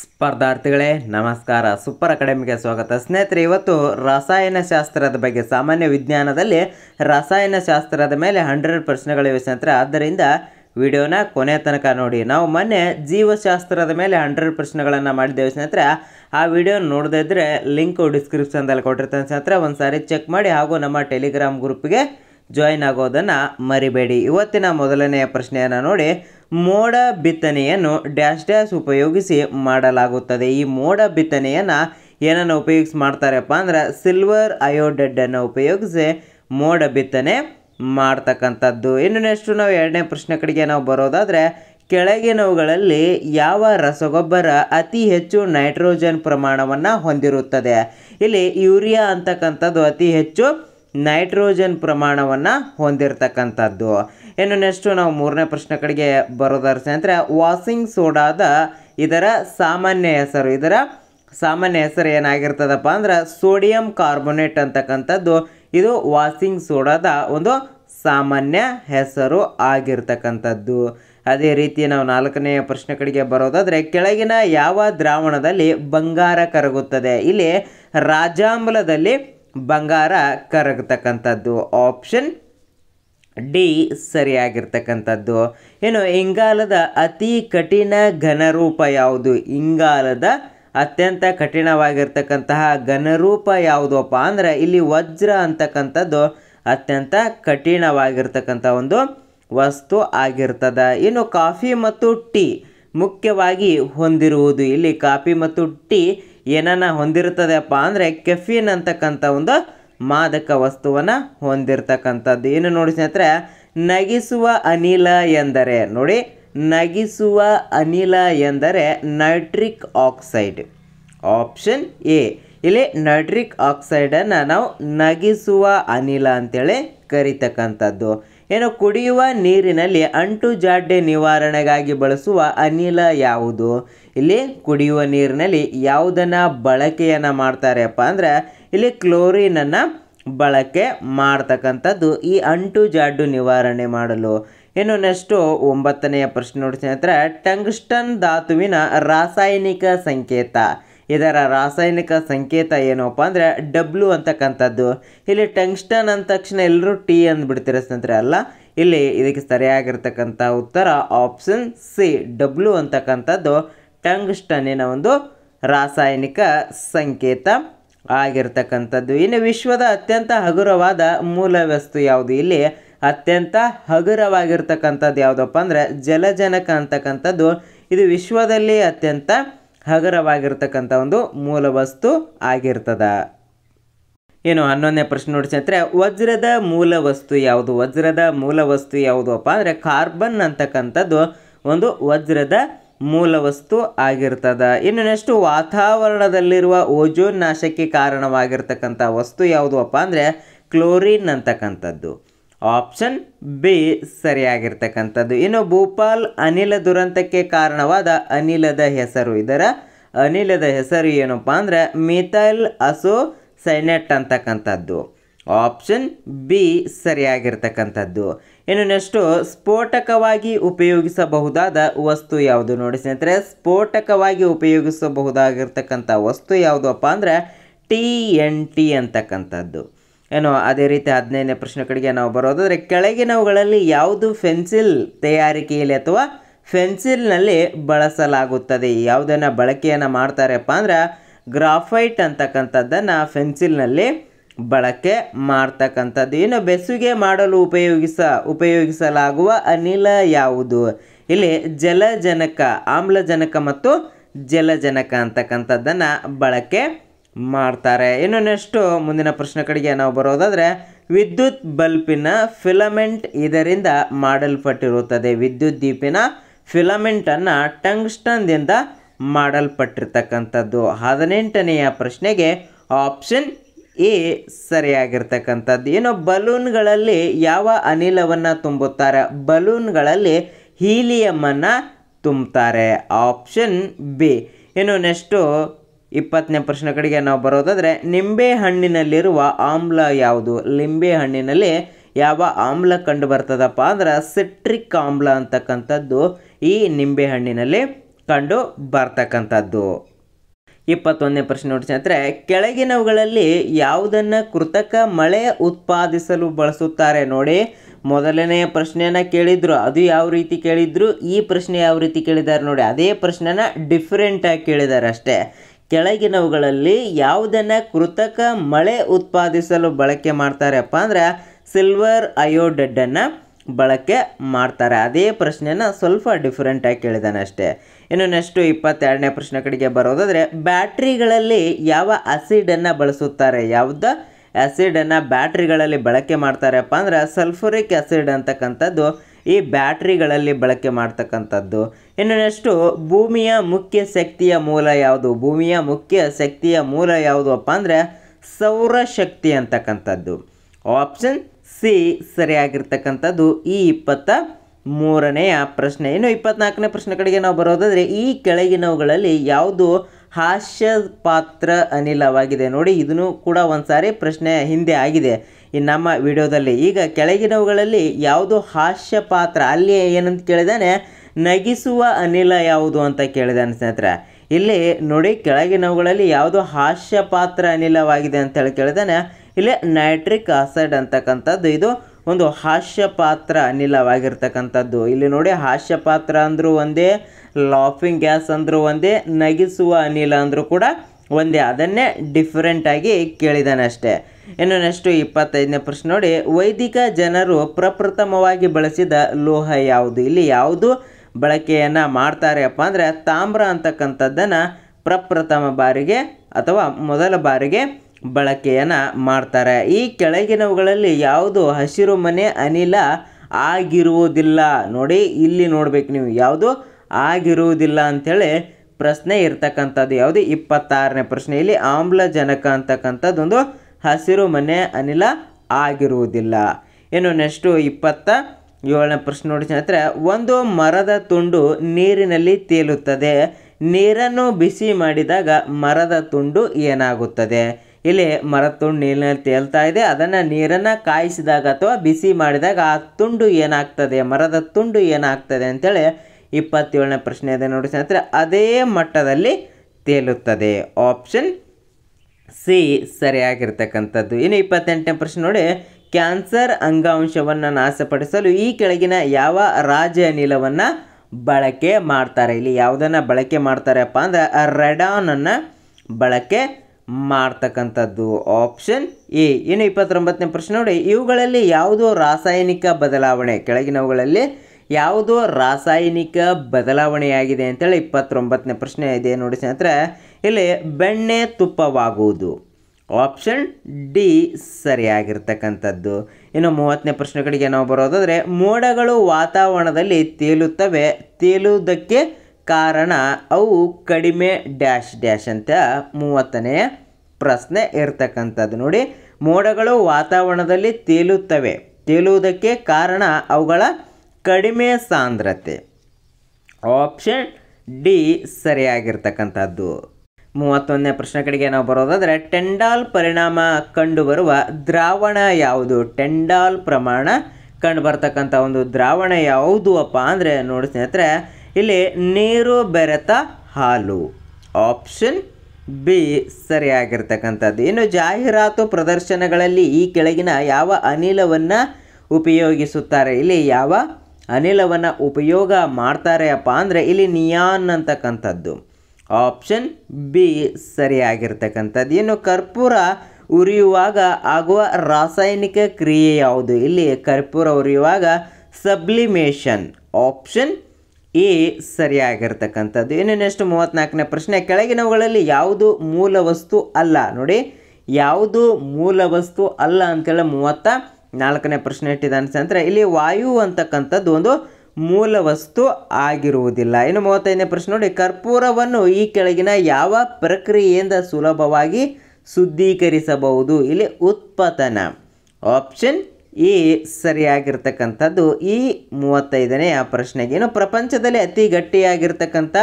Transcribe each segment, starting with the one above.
ಸ್ಪರ್ಧಾರ್ಥಿಗಳೇ ನಮಸ್ಕಾರ ಸೂಪರ್ ಅಕಾಡೆಮಿಗೆ ಸ್ವಾಗತ ಸ್ನೇಹಿತರೆ ಇವತ್ತು ರಸಾಯನಶಾಸ್ತ್ರದ ಬಗ್ಗೆ ಸಾಮಾನ್ಯ ವಿಜ್ಞಾನದಲ್ಲಿ ರಸಾಯನಶಾಸ್ತ್ರದ ಮೇಲೆ ಹಂಡ್ರೆಡ್ ಪ್ರಶ್ನೆಗಳಿವೆ ಸ್ನೇಹಿತರೆ ಆದ್ದರಿಂದ ವಿಡಿಯೋನ ಕೊನೆ ತನಕ ನೋಡಿ ನಾವು ಮೊನ್ನೆ ಜೀವಶಾಸ್ತ್ರದ ಮೇಲೆ ಹಂಡ್ರೆಡ್ ಪ್ರಶ್ನೆಗಳನ್ನು ಮಾಡಿದ್ದೇವೆ ಸ್ನೇಹಿತರೆ ಆ ವಿಡಿಯೋ ನೋಡದೇ ಇದ್ದರೆ ಲಿಂಕು ಡಿಸ್ಕ್ರಿಪ್ಷನ್ದಲ್ಲಿ ಕೊಟ್ಟಿರ್ತಾನೆ ಸ್ನೇಹಿತರೆ ಒಂದು ಸಾರಿ ಚೆಕ್ ಮಾಡಿ ಹಾಗೂ ನಮ್ಮ ಟೆಲಿಗ್ರಾಮ್ ಗ್ರೂಪ್ಗೆ ಜಾಯಿನ್ ಆಗೋದನ್ನು ಮರಿಬೇಡಿ ಇವತ್ತಿನ ಮೊದಲನೆಯ ಪ್ರಶ್ನೆಯನ್ನು ನೋಡಿ ಮೋಡ ಬಿತ್ತನೆಯನ್ನು ಡ್ಯಾಶ್ ಡ್ಯಾಶ್ ಉಪಯೋಗಿಸಿ ಮಾಡಲಾಗುತ್ತದೆ ಈ ಮೋಡ ಬಿತ್ತನೆಯನ್ನು ಏನನ್ನು ಉಪಯೋಗಿಸಿ ಮಾಡ್ತಾರಪ್ಪ ಅಂದ್ರೆ ಸಿಲ್ವರ್ ಅಯೋಡೆಡ್ಡನ್ನು ಉಪಯೋಗಿಸಿ ಮೋಡ ಬಿತ್ತನೆ ಮಾಡ್ತಕ್ಕಂಥದ್ದು ಇನ್ನು ನೆಕ್ಸ್ಟು ನಾವು ಎರಡನೇ ಪ್ರಶ್ನೆ ಕಡೆಗೆ ನಾವು ಬರೋದಾದರೆ ಕೆಳಗಿನವುಗಳಲ್ಲಿ ಯಾವ ರಸಗೊಬ್ಬರ ಅತಿ ಹೆಚ್ಚು ನೈಟ್ರೋಜನ್ ಪ್ರಮಾಣವನ್ನು ಹೊಂದಿರುತ್ತದೆ ಇಲ್ಲಿ ಯೂರಿಯಾ ಅಂತಕ್ಕಂಥದ್ದು ಅತಿ ಹೆಚ್ಚು ನೈಟ್ರೋಜನ್ ಪ್ರಮಾಣವನ್ನು ಹೊಂದಿರತಕ್ಕಂಥದ್ದು ಇನ್ನು ನೆಕ್ಸ್ಟು ನಾವು ಮೂರನೇ ಪ್ರಶ್ನೆ ಕಡೆಗೆ ಬರೋದರ್ಸೆ ಅಂದರೆ ವಾಸಿಂಗ್ ಸೋಡಾದ ಇದರ ಸಾಮಾನ್ಯ ಹೆಸರು ಇದರ ಸಾಮಾನ್ಯ ಹೆಸರು ಏನಾಗಿರ್ತದಪ್ಪ ಅಂದ್ರೆ ಸೋಡಿಯಂ ಕಾರ್ಬೊನೇಟ್ ಅಂತಕ್ಕಂಥದ್ದು ಇದು ವಾಸಿಂಗ್ ಸೋಡಾದ ಒಂದು ಸಾಮಾನ್ಯ ಹೆಸರು ಆಗಿರ್ತಕ್ಕಂಥದ್ದು ಅದೇ ರೀತಿ ನಾವು ನಾಲ್ಕನೇ ಪ್ರಶ್ನೆ ಕಡೆಗೆ ಬರೋದಾದರೆ ಕೆಳಗಿನ ಯಾವ ದ್ರಾವಣದಲ್ಲಿ ಬಂಗಾರ ಕರಗುತ್ತದೆ ಇಲ್ಲಿ ರಾಜಾಂಬಲದಲ್ಲಿ ಬಂಗಾರ ಕರಗತಕ್ಕಂಥದ್ದು ಆಪ್ಷನ್ ಡಿ ಸರಿಯಾಗಿರ್ತಕ್ಕಂಥದ್ದು ಏನು ಇಂಗಾಲದ ಅತಿ ಕಠಿಣ ಘನರೂಪ ಯಾವುದು ಇಂಗಾಲದ ಅತ್ಯಂತ ಕಠಿಣವಾಗಿರ್ತಕ್ಕಂತಹ ಘನರೂಪ ಯಾವುದಪ್ಪ ಅಂದರೆ ಇಲ್ಲಿ ವಜ್ರ ಅಂತಕ್ಕಂಥದ್ದು ಅತ್ಯಂತ ಕಠಿಣವಾಗಿರ್ತಕ್ಕಂಥ ಒಂದು ವಸ್ತು ಆಗಿರ್ತದೆ ಇನ್ನು ಕಾಫಿ ಮತ್ತು ಟೀ ಮುಖ್ಯವಾಗಿ ಹೊಂದಿರುವುದು ಇಲ್ಲಿ ಕಾಫಿ ಮತ್ತು ಟೀ ಏನನ್ನ ಹೊಂದಿರುತ್ತದೆಪ್ಪ ಅಂದರೆ ಕೆಫಿನ್ ಅಂತಕ್ಕಂಥ ಒಂದು ಮಾದಕ ವಸ್ತುವನ್ನು ಹೊಂದಿರತಕ್ಕಂಥದ್ದು ಏನು ನೋಡಿ ಸ್ನೇಹಿತರೆ ನಗಿಸುವ ಅನಿಲ ಎಂದರೆ ನೋಡಿ ನಗಿಸುವ ಅನಿಲ ಎಂದರೆ ನೈಟ್ರಿಕ್ ಆಕ್ಸೈಡ್ ಆಪ್ಷನ್ ಎ ಇಲ್ಲಿ ನೈಟ್ರಿಕ್ ಆಕ್ಸೈಡನ್ನು ನಾವು ನಗಿಸುವ ಅನಿಲ ಅಂತೇಳಿ ಕರಿತಕ್ಕಂಥದ್ದು ಏನು ಕುಡಿಯುವ ನೀರಿನಲ್ಲಿ ಅಂಟು ಜಾಡ್ಡೆ ನಿವಾರಣೆಗಾಗಿ ಬಳಸುವ ಅನಿಲ ಯಾವುದು ಇಲ್ಲಿ ಕುಡಿಯುವ ನೀರಿನಲ್ಲಿ ಯಾವುದನ್ನು ಬಳಕೆಯನ್ನು ಮಾಡ್ತಾರಪ್ಪ ಅಂದರೆ ಇಲ್ಲಿ ಕ್ಲೋರಿನನ್ನು ಬಳಕೆ ಮಾಡ್ತಕ್ಕಂಥದ್ದು ಈ ಅಂಟು ಜಾಡು ನಿವಾರಣೆ ಮಾಡಲು ಇನ್ನು ನೆಕ್ಸ್ಟು ಒಂಬತ್ತನೆಯ ಪ್ರಶ್ನೆ ನೋಡಿ ಸ್ನೇಹಿತರೆ ಟಂಗ್ಸ್ಟನ್ ಧಾತುವಿನ ರಾಸಾಯನಿಕ ಸಂಕೇತ ಇದರ ರಾಸಾಯನಿಕ ಸಂಕೇತ ಏನಪ್ಪ ಅಂದರೆ ಡಬ್ಲ್ಯೂ ಅಂತಕ್ಕಂಥದ್ದು ಇಲ್ಲಿ ಟಂಗ್ಸ್ಟನ್ ಅಂದ ತಕ್ಷಣ ಎಲ್ಲರೂ ಟಿ ಅಂದ್ಬಿಡ್ತೀರ ಸ್ನೇಹಿತರೆ ಅಲ್ಲ ಇಲ್ಲಿ ಇದಕ್ಕೆ ಸರಿಯಾಗಿರ್ತಕ್ಕಂಥ ಉತ್ತರ ಆಪ್ಷನ್ ಸಿ ಡಬ್ಲ್ಯೂ ಅಂತಕ್ಕಂಥದ್ದು ಟಂಗ್ಸ್ಟನ್ನಿನ ಒಂದು ರಾಸಾಯನಿಕ ಸಂಕೇತ ಆಗಿರ್ತಕ್ಕಂಥದ್ದು ಇನ್ನು ವಿಶ್ವದ ಅತ್ಯಂತ ಹಗುರವಾದ ಮೂಲ ವಸ್ತು ಯಾವುದು ಇಲ್ಲಿ ಅತ್ಯಂತ ಹಗುರವಾಗಿರ್ತಕ್ಕಂಥದ್ದು ಯಾವುದಪ್ಪ ಅಂದರೆ ಜಲಜನಕ ಅಂತಕ್ಕಂಥದ್ದು ಇದು ವಿಶ್ವದಲ್ಲಿ ಅತ್ಯಂತ ಹಗುರವಾಗಿರ್ತಕ್ಕಂಥ ಒಂದು ಮೂಲ ವಸ್ತು ಆಗಿರ್ತದ ಏನು ಹನ್ನೊಂದನೇ ಪ್ರಶ್ನೆ ನೋಡಿ ಸ್ನೇಹಿತರೆ ವಜ್ರದ ಮೂಲ ವಸ್ತು ಯಾವುದು ವಜ್ರದ ಮೂಲ ವಸ್ತು ಯಾವುದಪ್ಪ ಅಂದರೆ ಕಾರ್ಬನ್ ಅಂತಕ್ಕಂಥದ್ದು ಒಂದು ವಜ್ರದ ಮೂಲ ವಸ್ತು ಆಗಿರ್ತದೆ ಇನ್ನು ನೆಕ್ಸ್ಟ್ ವಾತಾವರಣದಲ್ಲಿರುವ ಓಜೋನ್ ನಾಶಕ್ಕೆ ಕಾರಣವಾಗಿರ್ತಕ್ಕಂಥ ವಸ್ತು ಯಾವುದು ಅಪ್ಪ ಅಂದರೆ ಕ್ಲೋರಿನ್ ಅಂತಕ್ಕಂಥದ್ದು ಆಪ್ಷನ್ ಬಿ ಸರಿಯಾಗಿರ್ತಕ್ಕಂಥದ್ದು ಇನ್ನು ಭೂಪಾಲ್ ಅನಿಲ ದುರಂತಕ್ಕೆ ಕಾರಣವಾದ ಅನಿಲದ ಹೆಸರು ಇದರ ಅನಿಲದ ಹೆಸರು ಏನಪ್ಪ ಅಂದರೆ ಮಿಥೈಲ್ ಅಸೋ ಸೈನೆಟ್ ಅಂತಕ್ಕಂಥದ್ದು ಆಪ್ಷನ್ ಬಿ ಸರಿಯಾಗಿರ್ತಕ್ಕಂಥದ್ದು ಇನ್ನು ನೆಕ್ಸ್ಟು ಸ್ಫೋಟಕವಾಗಿ ಉಪಯೋಗಿಸಬಹುದಾದ ವಸ್ತು ಯಾವುದು ನೋಡಿ ಸ್ನೇಹಿತರೆ ಸ್ಫೋಟಕವಾಗಿ ಉಪಯೋಗಿಸಬಹುದಾಗಿರ್ತಕ್ಕಂಥ ವಸ್ತು ಯಾವುದಪ್ಪ ಅಂದರೆ ಟಿ ಎನ್ ಟಿ ಅಂತಕ್ಕಂಥದ್ದು ಏನೋ ಅದೇ ರೀತಿ ಹದಿನೈದನೇ ಪ್ರಶ್ನೆ ಕಡೆಗೆ ನಾವು ಬರೋದಾದರೆ ಕೆಳಗಿನವುಗಳಲ್ಲಿ ಯಾವುದು ಫೆನ್ಸಿಲ್ ತಯಾರಿಕೆಯಲ್ಲಿ ಅಥವಾ ಫೆನ್ಸಿಲ್ನಲ್ಲಿ ಬಳಸಲಾಗುತ್ತದೆ ಯಾವುದನ್ನು ಬಳಕೆಯನ್ನು ಮಾಡ್ತಾರಪ್ಪ ಅಂದ್ರೆ ಗ್ರಾಫೈಟ್ ಅಂತಕ್ಕಂಥದ್ದನ್ನು ಫೆನ್ಸಿಲ್ನಲ್ಲಿ ಬಳಕೆ ಮಾಡ್ತಕ್ಕಂಥದ್ದು ಇನ್ನು ಬೆಸುಗೆ ಮಾಡಲು ಉಪಯೋಗಿಸ ಉಪಯೋಗಿಸಲಾಗುವ ಅನಿಲ ಯಾವುದು ಇಲ್ಲಿ ಜಲಜನಕ ಆಮ್ಲಜನಕ ಮತ್ತು ಜಲಜನಕ ಅಂತಕ್ಕಂಥದ್ದನ್ನು ಬಳಕೆ ಮಾಡ್ತಾರೆ ಇನ್ನು ನೆಕ್ಸ್ಟು ಮುಂದಿನ ಪ್ರಶ್ನೆ ಕಡೆಗೆ ನಾವು ಬರೋದಾದರೆ ವಿದ್ಯುತ್ ಬಲ್ಪಿನ ಫಿಲಮೆಂಟ್ ಇದರಿಂದ ಮಾಡಲ್ಪಟ್ಟಿರುತ್ತದೆ ವಿದ್ಯುತ್ ದೀಪಿನ ಫಿಲಮೆಂಟನ್ನು ಟಂಗ್ಸ್ಟನ್ದಿಂದ ಮಾಡಲ್ಪಟ್ಟಿರ್ತಕ್ಕಂಥದ್ದು ಹದಿನೆಂಟನೆಯ ಪ್ರಶ್ನೆಗೆ ಆಪ್ಷನ್ ಎ ಸರಿಯಾಗಿರ್ತಕ್ಕಂಥದ್ದು ಏನೋ ಬಲೂನ್ಗಳಲ್ಲಿ ಯಾವ ಅನಿಲವನ್ನು ತುಂಬುತ್ತಾರೆ ಬಲೂನ್ಗಳಲ್ಲಿ ಹೀಲಿಯಮನ್ನು ತುಂಬುತ್ತಾರೆ ಆಪ್ಷನ್ ಬಿ ಏನು ನೆಕ್ಸ್ಟು ಇಪ್ಪತ್ತನೇ ಪ್ರಶ್ನೆ ಕಡೆಗೆ ನಾವು ಬರೋದಾದರೆ ನಿಂಬೆ ಹಣ್ಣಿನಲ್ಲಿರುವ ಆಮ್ಲ ಯಾವುದು ಲಿಂಬೆ ಹಣ್ಣಿನಲ್ಲಿ ಯಾವ ಆಮ್ಲ ಕಂಡು ಬರ್ತದಪ್ಪ ಅಂದ್ರೆ ಸಿಟ್ರಿಕ್ ಆಮ್ಲ ಅಂತಕ್ಕಂಥದ್ದು ಈ ನಿಂಬೆ ಹಣ್ಣಿನಲ್ಲಿ ಕಂಡು ಬರ್ತಕ್ಕಂಥದ್ದು ಇಪ್ಪತ್ತೊಂದನೇ ಪ್ರಶ್ನೆ ನೋಡಿ ಅಂದರೆ ಕೆಳಗಿನವುಗಳಲ್ಲಿ ಯಾವುದನ್ನು ಕೃತಕ ಮಳೆ ಉತ್ಪಾದಿಸಲು ಬಳಸುತ್ತಾರೆ ನೋಡಿ ಮೊದಲನೆಯ ಪ್ರಶ್ನೆಯನ್ನು ಕೇಳಿದ್ರು ಅದು ಯಾವ ರೀತಿ ಕೇಳಿದ್ರು ಈ ಪ್ರಶ್ನೆ ಯಾವ ರೀತಿ ಕೇಳಿದ್ದಾರೆ ನೋಡಿ ಅದೇ ಪ್ರಶ್ನೆನ ಡಿಫ್ರೆಂಟಾಗಿ ಕೇಳಿದ್ದಾರೆ ಅಷ್ಟೇ ಕೆಳಗಿನವುಗಳಲ್ಲಿ ಯಾವುದನ್ನು ಕೃತಕ ಮಳೆ ಉತ್ಪಾದಿಸಲು ಬಳಕೆ ಮಾಡ್ತಾರಪ್ಪ ಅಂದರೆ ಸಿಲ್ವರ್ ಅಯೋಡೆಡ್ಡನ್ನು ಬಳಕೆ ಮಾಡ್ತಾರೆ ಅದೇ ಪ್ರಶ್ನೆನ ಸ್ವಲ್ಪ ಡಿಫ್ರೆಂಟಾಗಿ ಕೇಳಿದಾನೆ ಅಷ್ಟೇ ಇನ್ನು ನೆಕ್ಸ್ಟು ಇಪ್ಪತ್ತೆರಡನೇ ಪ್ರಶ್ನೆ ಕಡೆಗೆ ಬರೋದಾದರೆ ಬ್ಯಾಟ್ರಿಗಳಲ್ಲಿ ಯಾವ ಆಸಿಡನ್ನು ಬಳಸುತ್ತಾರೆ ಯಾವ್ದು ಆ್ಯಸಿಡನ್ನು ಬ್ಯಾಟ್ರಿಗಳಲ್ಲಿ ಬಳಕೆ ಮಾಡ್ತಾರಪ್ಪ ಅಂದ್ರೆ ಸಲ್ಫ್ಯೂರಿಕ್ ಆ್ಯಸಿಡ್ ಅಂತಕ್ಕಂಥದ್ದು ಈ ಬ್ಯಾಟ್ರಿಗಳಲ್ಲಿ ಬಳಕೆ ಮಾಡ್ತಕ್ಕಂಥದ್ದು ಇನ್ನು ನೆಕ್ಸ್ಟು ಭೂಮಿಯ ಮುಖ್ಯ ಶಕ್ತಿಯ ಮೂಲ ಯಾವುದು ಭೂಮಿಯ ಮುಖ್ಯ ಶಕ್ತಿಯ ಮೂಲ ಯಾವುದು ಅಪ್ಪ ಅಂದರೆ ಸೌರಶಕ್ತಿ ಅಂತಕ್ಕಂಥದ್ದು ಆಪ್ಷನ್ ಸಿ ಸರಿಯಾಗಿರ್ತಕ್ಕಂಥದ್ದು ಈ ಇಪ್ಪತ್ತ ಮೂರನೆಯ ಪ್ರಶ್ನೆ ಇನ್ನು ಇಪ್ಪತ್ನಾಲ್ಕನೇ ಪ್ರಶ್ನೆ ಕಡೆಗೆ ನಾವು ಬರೋದಾದರೆ ಈ ಕೆಳಗಿನವುಗಳಲ್ಲಿ ಯಾವುದು ಹಾಸ್ಯ ಪಾತ್ರ ಅನಿಲವಾಗಿದೆ ನೋಡಿ ಇದನ್ನು ಕೂಡ ಒಂದು ಪ್ರಶ್ನೆ ಹಿಂದೆ ಆಗಿದೆ ಈ ನಮ್ಮ ವಿಡಿಯೋದಲ್ಲಿ ಈಗ ಕೆಳಗಿನವುಗಳಲ್ಲಿ ಯಾವುದು ಹಾಸ್ಯ ಪಾತ್ರ ಅಲ್ಲಿ ಏನಂತ ಕೇಳಿದಾನೆ ನಗಿಸುವ ಅನಿಲ ಯಾವುದು ಅಂತ ಕೇಳಿದಾನೆ ಸ್ನೇಹಿತರೆ ಇಲ್ಲಿ ನೋಡಿ ಕೆಳಗಿನವುಗಳಲ್ಲಿ ಯಾವುದು ಹಾಸ್ಯ ಪಾತ್ರ ಅನಿಲವಾಗಿದೆ ಅಂತ ಹೇಳಿ ಕೇಳಿದಾನೆ ಇಲ್ಲಿ ನೈಟ್ರಿಕ್ ಆಸಿಡ್ ಅಂತಕ್ಕಂಥದ್ದು ಇದು ಒಂದು ಹಾಸ್ಯ ಪಾತ್ರ ಅನಿಲವಾಗಿರ್ತಕ್ಕಂಥದ್ದು ಇಲ್ಲಿ ನೋಡಿ ಹಾಸ್ಯ ಪಾತ್ರ ಅಂದರೂ ಒಂದೇ ಲಾಫಿಂಗ್ ಗ್ಯಾಸ್ ಅಂದರೂ ಒಂದೇ ನಗಿಸುವ ಅನಿಲ ಅಂದರೂ ಕೂಡ ಒಂದೇ ಅದನ್ನೇ ಡಿಫ್ರೆಂಟಾಗಿ ಕೇಳಿದಾನೆ ಅಷ್ಟೇ ಇನ್ನು ನೆಕ್ಸ್ಟು ಇಪ್ಪತ್ತೈದನೇ ಪ್ರಶ್ನೆ ನೋಡಿ ವೈದಿಕ ಜನರು ಪ್ರಪ್ರಥಮವಾಗಿ ಬಳಸಿದ ಲೋಹ ಯಾವುದು ಇಲ್ಲಿ ಯಾವುದು ಬಳಕೆಯನ್ನು ಮಾಡ್ತಾರೆಪ್ಪ ಅಂದರೆ ತಾಮ್ರ ಅಂತಕ್ಕಂಥದ್ದನ್ನು ಪ್ರಪ್ರಥಮ ಬಾರಿಗೆ ಅಥವಾ ಮೊದಲ ಬಾರಿಗೆ ಬಳಕೆಯನ್ನು ಮಾಡ್ತಾರೆ ಈ ಕೆಳಗಿನವುಗಳಲ್ಲಿ ಯಾವುದು ಹಸಿರು ಮನೆ ಅನಿಲ ಆಗಿರುವುದಿಲ್ಲ ನೋಡಿ ಇಲ್ಲಿ ನೋಡ್ಬೇಕು ನೀವು ಯಾವುದು ಆಗಿರುವುದಿಲ್ಲ ಅಂಥೇಳಿ ಪ್ರಶ್ನೆ ಇರ್ತಕ್ಕಂಥದ್ದು ಯಾವುದು ಇಪ್ಪತ್ತಾರನೇ ಪ್ರಶ್ನೆ ಇಲ್ಲಿ ಆಮ್ಲಜನಕ ಒಂದು ಹಸಿರು ಮನೆ ಅನಿಲ ಆಗಿರುವುದಿಲ್ಲ ಇನ್ನು ನೆಕ್ಸ್ಟು ಇಪ್ಪತ್ತ ಏಳನೇ ಪ್ರಶ್ನೆ ನೋಡಿ ಸ್ನೇಹಿತರೆ ಒಂದು ಮರದ ತುಂಡು ನೀರಿನಲ್ಲಿ ತೇಲುತ್ತದೆ ನೀರನ್ನು ಬಿಸಿ ಮಾಡಿದಾಗ ಮರದ ತುಂಡು ಏನಾಗುತ್ತದೆ ಇಲ್ಲಿ ಮರ ತುಂಡು ನೀರಿನಲ್ಲಿ ತೇಲ್ತಾ ಇದೆ ಅದನ್ನು ನೀರನ್ನು ಕಾಯಿಸಿದಾಗ ಅಥವಾ ಬಿಸಿ ಮಾಡಿದಾಗ ಆ ತುಂಡು ಏನಾಗ್ತದೆ ಮರದ ತುಂಡು ಏನಾಗ್ತದೆ ಅಂತೇಳಿ ಇಪ್ಪತ್ತೇಳನೇ ಪ್ರಶ್ನೆ ಇದೆ ನೋಡಿ ಸ್ನೇಹಿತರೆ ಅದೇ ಮಟ್ಟದಲ್ಲಿ ತೇಲುತ್ತದೆ ಆಪ್ಷನ್ ಸಿ ಸರಿಯಾಗಿರ್ತಕ್ಕಂಥದ್ದು ಇನ್ನು ಇಪ್ಪತ್ತೆಂಟನೇ ಪ್ರಶ್ನೆ ನೋಡಿ ಕ್ಯಾನ್ಸರ್ ಅಂಗಾಂಶವನ್ನು ನಾಶಪಡಿಸಲು ಈ ಕೆಳಗಿನ ಯಾವ ರಾಜ ಅನಿಲವನ್ನು ಬಳಕೆ ಮಾಡ್ತಾರೆ ಇಲ್ಲಿ ಯಾವುದನ್ನು ಬಳಕೆ ಮಾಡ್ತಾರಪ್ಪ ಅಂದರೆ ರೆಡಾನನ್ನು ಬಳಕೆ ಮಾಡ್ತಕ್ಕಂಥದ್ದು ಆಪ್ಷನ್ ಎ ಇನ್ನು ಇಪ್ಪತ್ತೊಂಬತ್ತನೇ ಪ್ರಶ್ನೆ ನೋಡಿ ಇವುಗಳಲ್ಲಿ ಯಾವುದೋ ರಾಸಾಯನಿಕ ಬದಲಾವಣೆ ಕೆಳಗಿನವುಗಳಲ್ಲಿ ಯಾವುದೋ ರಾಸಾಯನಿಕ ಬದಲಾವಣೆಯಾಗಿದೆ ಅಂತೇಳಿ ಇಪ್ಪತ್ತೊಂಬತ್ತನೇ ಪ್ರಶ್ನೆ ಇದೆ ನೋಡಿ ಸ್ನೇಹಿತರೆ ಇಲ್ಲಿ ಬೆಣ್ಣೆ ತುಪ್ಪವಾಗುವುದು ಆಪ್ಷನ್ ಡಿ ಸರಿಯಾಗಿರ್ತಕ್ಕಂಥದ್ದು ಇನ್ನು ಮೂವತ್ತನೇ ಪ್ರಶ್ನೆಗಳಿಗೆ ನಾವು ಬರೋದಾದರೆ ಮೋಡಗಳು ವಾತಾವರಣದಲ್ಲಿ ತೇಲುತ್ತವೆ ತೇಲುವುದಕ್ಕೆ ಕಾರಣ ಅವು ಕಡಿಮೆ ಡ್ಯಾಶ್ ಡ್ಯಾಶ್ ಅಂತ ಮೂವತ್ತನೆಯ ಪ್ರಶ್ನೆ ಇರ್ತಕ್ಕಂಥದ್ದು ನೋಡಿ ಮೋಡಗಳು ವಾತಾವರಣದಲ್ಲಿ ತೇಲುತ್ತವೆ ತೇಲುವುದಕ್ಕೆ ಕಾರಣ ಅವುಗಳ ಕಡಿಮೆ ಸಾಂದ್ರತೆ ಆಪ್ಷನ್ ಡಿ ಸರಿಯಾಗಿರ್ತಕ್ಕಂಥದ್ದು ಮೂವತ್ತೊಂದನೇ ಪ್ರಶ್ನೆ ಕಡೆಗೆ ನಾವು ಬರೋದಾದರೆ ಟೆಂಡಾಲ್ ಪರಿಣಾಮ ಕಂಡುಬರುವ ದ್ರಾವಣ ಯಾವುದು ಟೆಂಡಾಲ್ ಪ್ರಮಾಣ ಕಂಡು ಬರ್ತಕ್ಕಂಥ ಒಂದು ದ್ರಾವಣ ಯಾವುದು ಅಪ್ಪ ಅಂದರೆ ನೋಡಿ ಸ್ನೇಹಿತರೆ ಇಲ್ಲಿ ನೀರು ಬೆರೆತ ಹಾಲು ಆಪ್ಷನ್ ಬಿ ಸರಿಯಾಗಿರ್ತಕ್ಕಂಥದ್ದು ಇನ್ನು ಜಾಹೀರಾತು ಪ್ರದರ್ಶನಗಳಲ್ಲಿ ಈ ಕೆಳಗಿನ ಯಾವ ಅನಿಲವನ್ನು ಉಪಯೋಗಿಸುತ್ತಾರೆ ಇಲ್ಲಿ ಯಾವ ಅನಿಲವನ್ನು ಉಪಯೋಗ ಅಪ್ಪ ಅಂದರೆ ಇಲ್ಲಿ ನಿಯಾನ್ ಅಂತಕ್ಕಂಥದ್ದು ಆಪ್ಷನ್ ಬಿ ಸರಿಯಾಗಿರ್ತಕ್ಕಂಥದ್ದು ಇನ್ನು ಕರ್ಪೂರ ಉರಿಯುವಾಗ ಆಗುವ ರಾಸಾಯನಿಕ ಕ್ರಿಯೆ ಯಾವುದು ಇಲ್ಲಿ ಕರ್ಪೂರ ಉರಿಯುವಾಗ ಸಬ್ಲಿಮೇಷನ್ ಆಪ್ಷನ್ ಎ ಸರಿಯಾಗಿರ್ತಕ್ಕಂಥದ್ದು ಇನ್ನು ನೆಕ್ಸ್ಟ್ ಮೂವತ್ತ್ನಾಲ್ಕನೇ ಪ್ರಶ್ನೆ ಕೆಳಗಿನವುಗಳಲ್ಲಿ ಯಾವುದು ಮೂಲ ವಸ್ತು ಅಲ್ಲ ನೋಡಿ ಯಾವುದು ಮೂಲ ವಸ್ತು ಅಲ್ಲ ಅಂತೇಳಿ ಮೂವತ್ತ ನಾಲ್ಕನೇ ಪ್ರಶ್ನೆ ಇಟ್ಟಿದ್ದಾನೆ ಅಂದರೆ ಇಲ್ಲಿ ವಾಯು ಅಂತಕ್ಕಂಥದ್ದು ಒಂದು ಮೂಲ ವಸ್ತು ಆಗಿರುವುದಿಲ್ಲ ಇನ್ನು ಮೂವತ್ತೈದನೇ ಪ್ರಶ್ನೆ ನೋಡಿ ಕರ್ಪೂರವನ್ನು ಈ ಕೆಳಗಿನ ಯಾವ ಪ್ರಕ್ರಿಯೆಯಿಂದ ಸುಲಭವಾಗಿ ಶುದ್ಧೀಕರಿಸಬಹುದು ಇಲ್ಲಿ ಉತ್ಪತನ ಆಪ್ಷನ್ ಈ ಸರಿಯಾಗಿರ್ತಕ್ಕಂಥದ್ದು ಈ ಮೂವತ್ತೈದನೆಯ ಪ್ರಶ್ನೆಗೆ ಏನು ಪ್ರಪಂಚದಲ್ಲಿ ಅತಿ ಗಟ್ಟಿಯಾಗಿರ್ತಕ್ಕಂಥ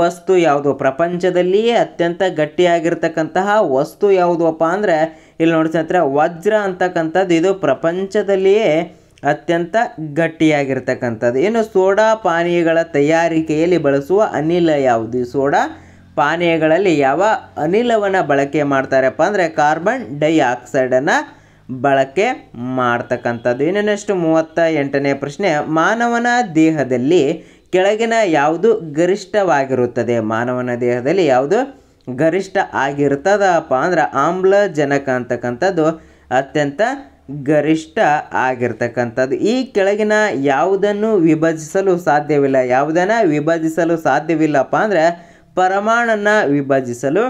ವಸ್ತು ಯಾವುದು ಪ್ರಪಂಚದಲ್ಲಿಯೇ ಅತ್ಯಂತ ಗಟ್ಟಿಯಾಗಿರ್ತಕ್ಕಂತಹ ವಸ್ತು ಯಾವುದಪ್ಪ ಅಂದರೆ ಇಲ್ಲಿ ನೋಡಿ ವಜ್ರ ಅಂತಕ್ಕಂಥದ್ದು ಇದು ಪ್ರಪಂಚದಲ್ಲಿಯೇ ಅತ್ಯಂತ ಗಟ್ಟಿಯಾಗಿರ್ತಕ್ಕಂಥದ್ದು ಏನು ಸೋಡಾ ಪಾನೀಯಗಳ ತಯಾರಿಕೆಯಲ್ಲಿ ಬಳಸುವ ಅನಿಲ ಯಾವುದು ಸೋಡಾ ಪಾನೀಯಗಳಲ್ಲಿ ಯಾವ ಅನಿಲವನ್ನು ಬಳಕೆ ಮಾಡ್ತಾರಪ್ಪ ಅಂದರೆ ಕಾರ್ಬನ್ ಡೈಆಕ್ಸೈಡನ್ನು ಬಳಕೆ ಮಾಡ್ತಕ್ಕಂಥದ್ದು ಇನ್ನು ನೆಕ್ಸ್ಟ್ ಮೂವತ್ತ ಎಂಟನೇ ಪ್ರಶ್ನೆ ಮಾನವನ ದೇಹದಲ್ಲಿ ಕೆಳಗಿನ ಯಾವುದು ಗರಿಷ್ಠವಾಗಿರುತ್ತದೆ ಮಾನವನ ದೇಹದಲ್ಲಿ ಯಾವುದು ಗರಿಷ್ಠ ಆಗಿರ್ತದಪ್ಪ ಅಂದ್ರೆ ಆಮ್ಲಜನಕ ಅಂತಕ್ಕಂಥದ್ದು ಅತ್ಯಂತ ಗರಿಷ್ಠ ಆಗಿರ್ತಕ್ಕಂಥದ್ದು ಈ ಕೆಳಗಿನ ಯಾವುದನ್ನು ವಿಭಜಿಸಲು ಸಾಧ್ಯವಿಲ್ಲ ಯಾವುದನ್ನು ವಿಭಜಿಸಲು ಸಾಧ್ಯವಿಲ್ಲಪ್ಪ ಅಂದರೆ ಪರಮಾಣನ್ನು ವಿಭಜಿಸಲು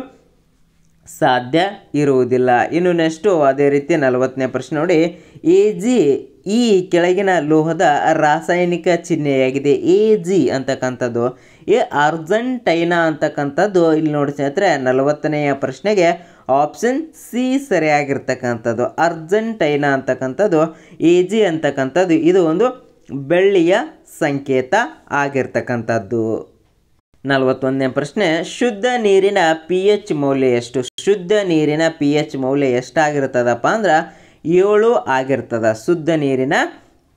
ಸಾಧ್ಯ ಇರುವುದಿಲ್ಲ ಇನ್ನು ನೆಕ್ಸ್ಟು ಅದೇ ರೀತಿ ನಲವತ್ತನೇ ಪ್ರಶ್ನೆ ನೋಡಿ ಎ ಜಿ ಈ ಕೆಳಗಿನ ಲೋಹದ ರಾಸಾಯನಿಕ ಚಿಹ್ನೆಯಾಗಿದೆ ಎ ಜಿ ಅಂತಕ್ಕಂಥದ್ದು ಎ ಅರ್ಜೆಂಟೈನಾ ಅಂತಕ್ಕಂಥದ್ದು ಇಲ್ಲಿ ನೋಡಿ ಸ್ನೇಹಿತರೆ ನಲವತ್ತನೆಯ ಪ್ರಶ್ನೆಗೆ ಆಪ್ಷನ್ ಸಿ ಸರಿಯಾಗಿರ್ತಕ್ಕಂಥದ್ದು ಅರ್ಜೆಂಟೈನಾ ಅಂತಕ್ಕಂಥದ್ದು ಎ ಜಿ ಅಂತಕ್ಕಂಥದ್ದು ಇದು ಒಂದು ಬೆಳ್ಳಿಯ ಸಂಕೇತ ಆಗಿರ್ತಕ್ಕಂಥದ್ದು ನಲವತ್ತೊಂದನೇ ಪ್ರಶ್ನೆ ಶುದ್ಧ ನೀರಿನ ಪಿ ಎಚ್ ಮೌಲ್ಯ ಎಷ್ಟು ಶುದ್ಧ ನೀರಿನ ಪಿ ಎಚ್ ಮೌಲ್ಯ ಎಷ್ಟಾಗಿರ್ತದಪ್ಪ ಅಂದ್ರೆ ಏಳು ಆಗಿರ್ತದೆ ಶುದ್ಧ ನೀರಿನ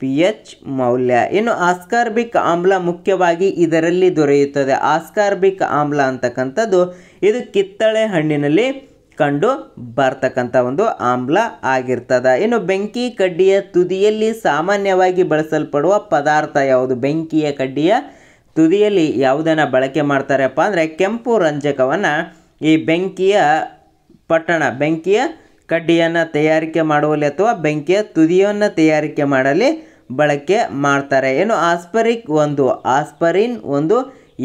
ಪಿ ಎಚ್ ಮೌಲ್ಯ ಇನ್ನು ಆಸ್ಕಾರ್ಬಿಕ್ ಆಮ್ಲ ಮುಖ್ಯವಾಗಿ ಇದರಲ್ಲಿ ದೊರೆಯುತ್ತದೆ ಆಸ್ಕಾರ್ಬಿಕ್ ಆಮ್ಲ ಅಂತಕ್ಕಂಥದ್ದು ಇದು ಕಿತ್ತಳೆ ಹಣ್ಣಿನಲ್ಲಿ ಕಂಡು ಬರ್ತಕ್ಕಂಥ ಒಂದು ಆಮ್ಲ ಆಗಿರ್ತದೆ ಇನ್ನು ಬೆಂಕಿ ಕಡ್ಡಿಯ ತುದಿಯಲ್ಲಿ ಸಾಮಾನ್ಯವಾಗಿ ಬಳಸಲ್ಪಡುವ ಪದಾರ್ಥ ಯಾವುದು ಬೆಂಕಿಯ ಕಡ್ಡಿಯ ತುದಿಯಲ್ಲಿ ಯಾವುದನ್ನು ಬಳಕೆ ಮಾಡ್ತಾರಪ್ಪ ಅಂದರೆ ಕೆಂಪು ರಂಜಕವನ್ನು ಈ ಬೆಂಕಿಯ ಪಟ್ಟಣ ಬೆಂಕಿಯ ಕಡ್ಡಿಯನ್ನು ತಯಾರಿಕೆ ಮಾಡುವಲ್ಲಿ ಅಥವಾ ಬೆಂಕಿಯ ತುದಿಯನ್ನು ತಯಾರಿಕೆ ಮಾಡಲಿ ಬಳಕೆ ಮಾಡ್ತಾರೆ ಏನು ಆಸ್ಪರಿಕ್ ಒಂದು ಆಸ್ಪರಿನ್ ಒಂದು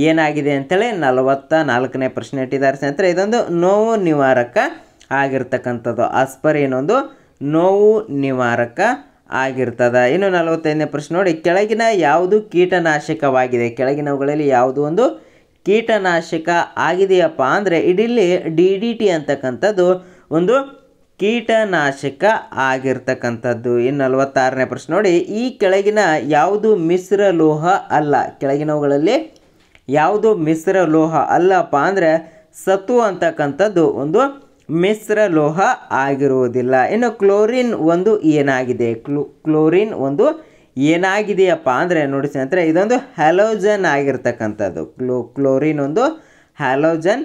ಏನಾಗಿದೆ ಅಂತೇಳಿ ನಲವತ್ತ ನಾಲ್ಕನೇ ಪ್ರಶ್ನೆ ಇಟ್ಟಿದ್ದಾರೆ ಸ್ನೇಹಿತರೆ ಇದೊಂದು ನೋವು ನಿವಾರಕ ಆಗಿರ್ತಕ್ಕಂಥದ್ದು ಆಸ್ಪರಿನ್ ಒಂದು ನೋವು ನಿವಾರಕ ಆಗಿರ್ತದ ಇನ್ನು ನಲವತ್ತೈದನೇ ಪ್ರಶ್ನೆ ನೋಡಿ ಕೆಳಗಿನ ಯಾವುದು ಕೀಟನಾಶಕವಾಗಿದೆ ಕೆಳಗಿನವುಗಳಲ್ಲಿ ಯಾವುದು ಒಂದು ಕೀಟನಾಶಕ ಆಗಿದೆಯಪ್ಪ ಅಂದರೆ ಇಡೀಲ್ಲಿ ಡಿ ಡಿ ಟಿ ಅಂತಕ್ಕಂಥದ್ದು ಒಂದು ಕೀಟನಾಶಕ ಆಗಿರ್ತಕ್ಕಂಥದ್ದು ಇನ್ನು ನಲವತ್ತಾರನೇ ಪ್ರಶ್ನೆ ನೋಡಿ ಈ ಕೆಳಗಿನ ಯಾವುದು ಮಿಶ್ರ ಲೋಹ ಅಲ್ಲ ಕೆಳಗಿನವುಗಳಲ್ಲಿ ಯಾವುದು ಮಿಶ್ರ ಲೋಹ ಅಲ್ಲಪ್ಪ ಅಂದರೆ ಸತ್ತು ಅಂತಕ್ಕಂಥದ್ದು ಒಂದು ಮಿಶ್ರ ಲೋಹ ಆಗಿರುವುದಿಲ್ಲ ಇನ್ನು ಕ್ಲೋರಿನ್ ಒಂದು ಏನಾಗಿದೆ ಕ್ಲೋರಿನ್ ಒಂದು ಏನಾಗಿದೆಯಪ್ಪ ಅಂದರೆ ನೋಡಿ ಸ್ನೇಹಿತರೆ ಇದೊಂದು ಹ್ಯಾಲೋಜನ್ ಆಗಿರ್ತಕ್ಕಂಥದ್ದು ಕ್ಲೋ ಕ್ಲೋರಿನ್ ಒಂದು ಹ್ಯಾಲೋಜನ್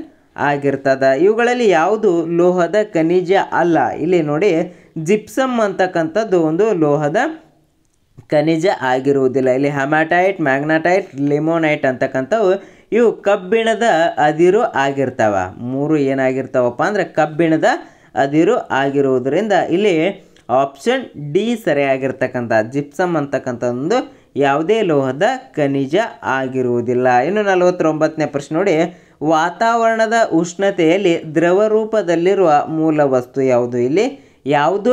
ಆಗಿರ್ತದೆ ಇವುಗಳಲ್ಲಿ ಯಾವುದು ಲೋಹದ ಖನಿಜ ಅಲ್ಲ ಇಲ್ಲಿ ನೋಡಿ ಜಿಪ್ಸಮ್ ಅಂತಕ್ಕಂಥದ್ದು ಒಂದು ಲೋಹದ ಖನಿಜ ಆಗಿರುವುದಿಲ್ಲ ಇಲ್ಲಿ ಹ್ಯಾಮಟೈಟ್ ಮ್ಯಾಗ್ನಟೈಟ್ ಲಿಮೋನೈಟ್ ಅಂತಕ್ಕಂಥವು ಇವು ಕಬ್ಬಿಣದ ಅದಿರು ಆಗಿರ್ತಾವ ಮೂರು ಏನಾಗಿರ್ತಾವಪ್ಪ ಅಂದರೆ ಕಬ್ಬಿಣದ ಅದಿರು ಆಗಿರುವುದರಿಂದ ಇಲ್ಲಿ ಆಪ್ಷನ್ ಡಿ ಸರಿಯಾಗಿರ್ತಕ್ಕಂಥ ಜಿಪ್ಸಮ್ ಅಂತಕ್ಕಂಥ ಒಂದು ಯಾವುದೇ ಲೋಹದ ಖನಿಜ ಆಗಿರುವುದಿಲ್ಲ ಇನ್ನು ನಲವತ್ತೊಂಬತ್ತನೇ ಪ್ರಶ್ನೆ ನೋಡಿ ವಾತಾವರಣದ ಉಷ್ಣತೆಯಲ್ಲಿ ದ್ರವ ರೂಪದಲ್ಲಿರುವ ಮೂಲ ವಸ್ತು ಯಾವುದು ಇಲ್ಲಿ ಯಾವುದು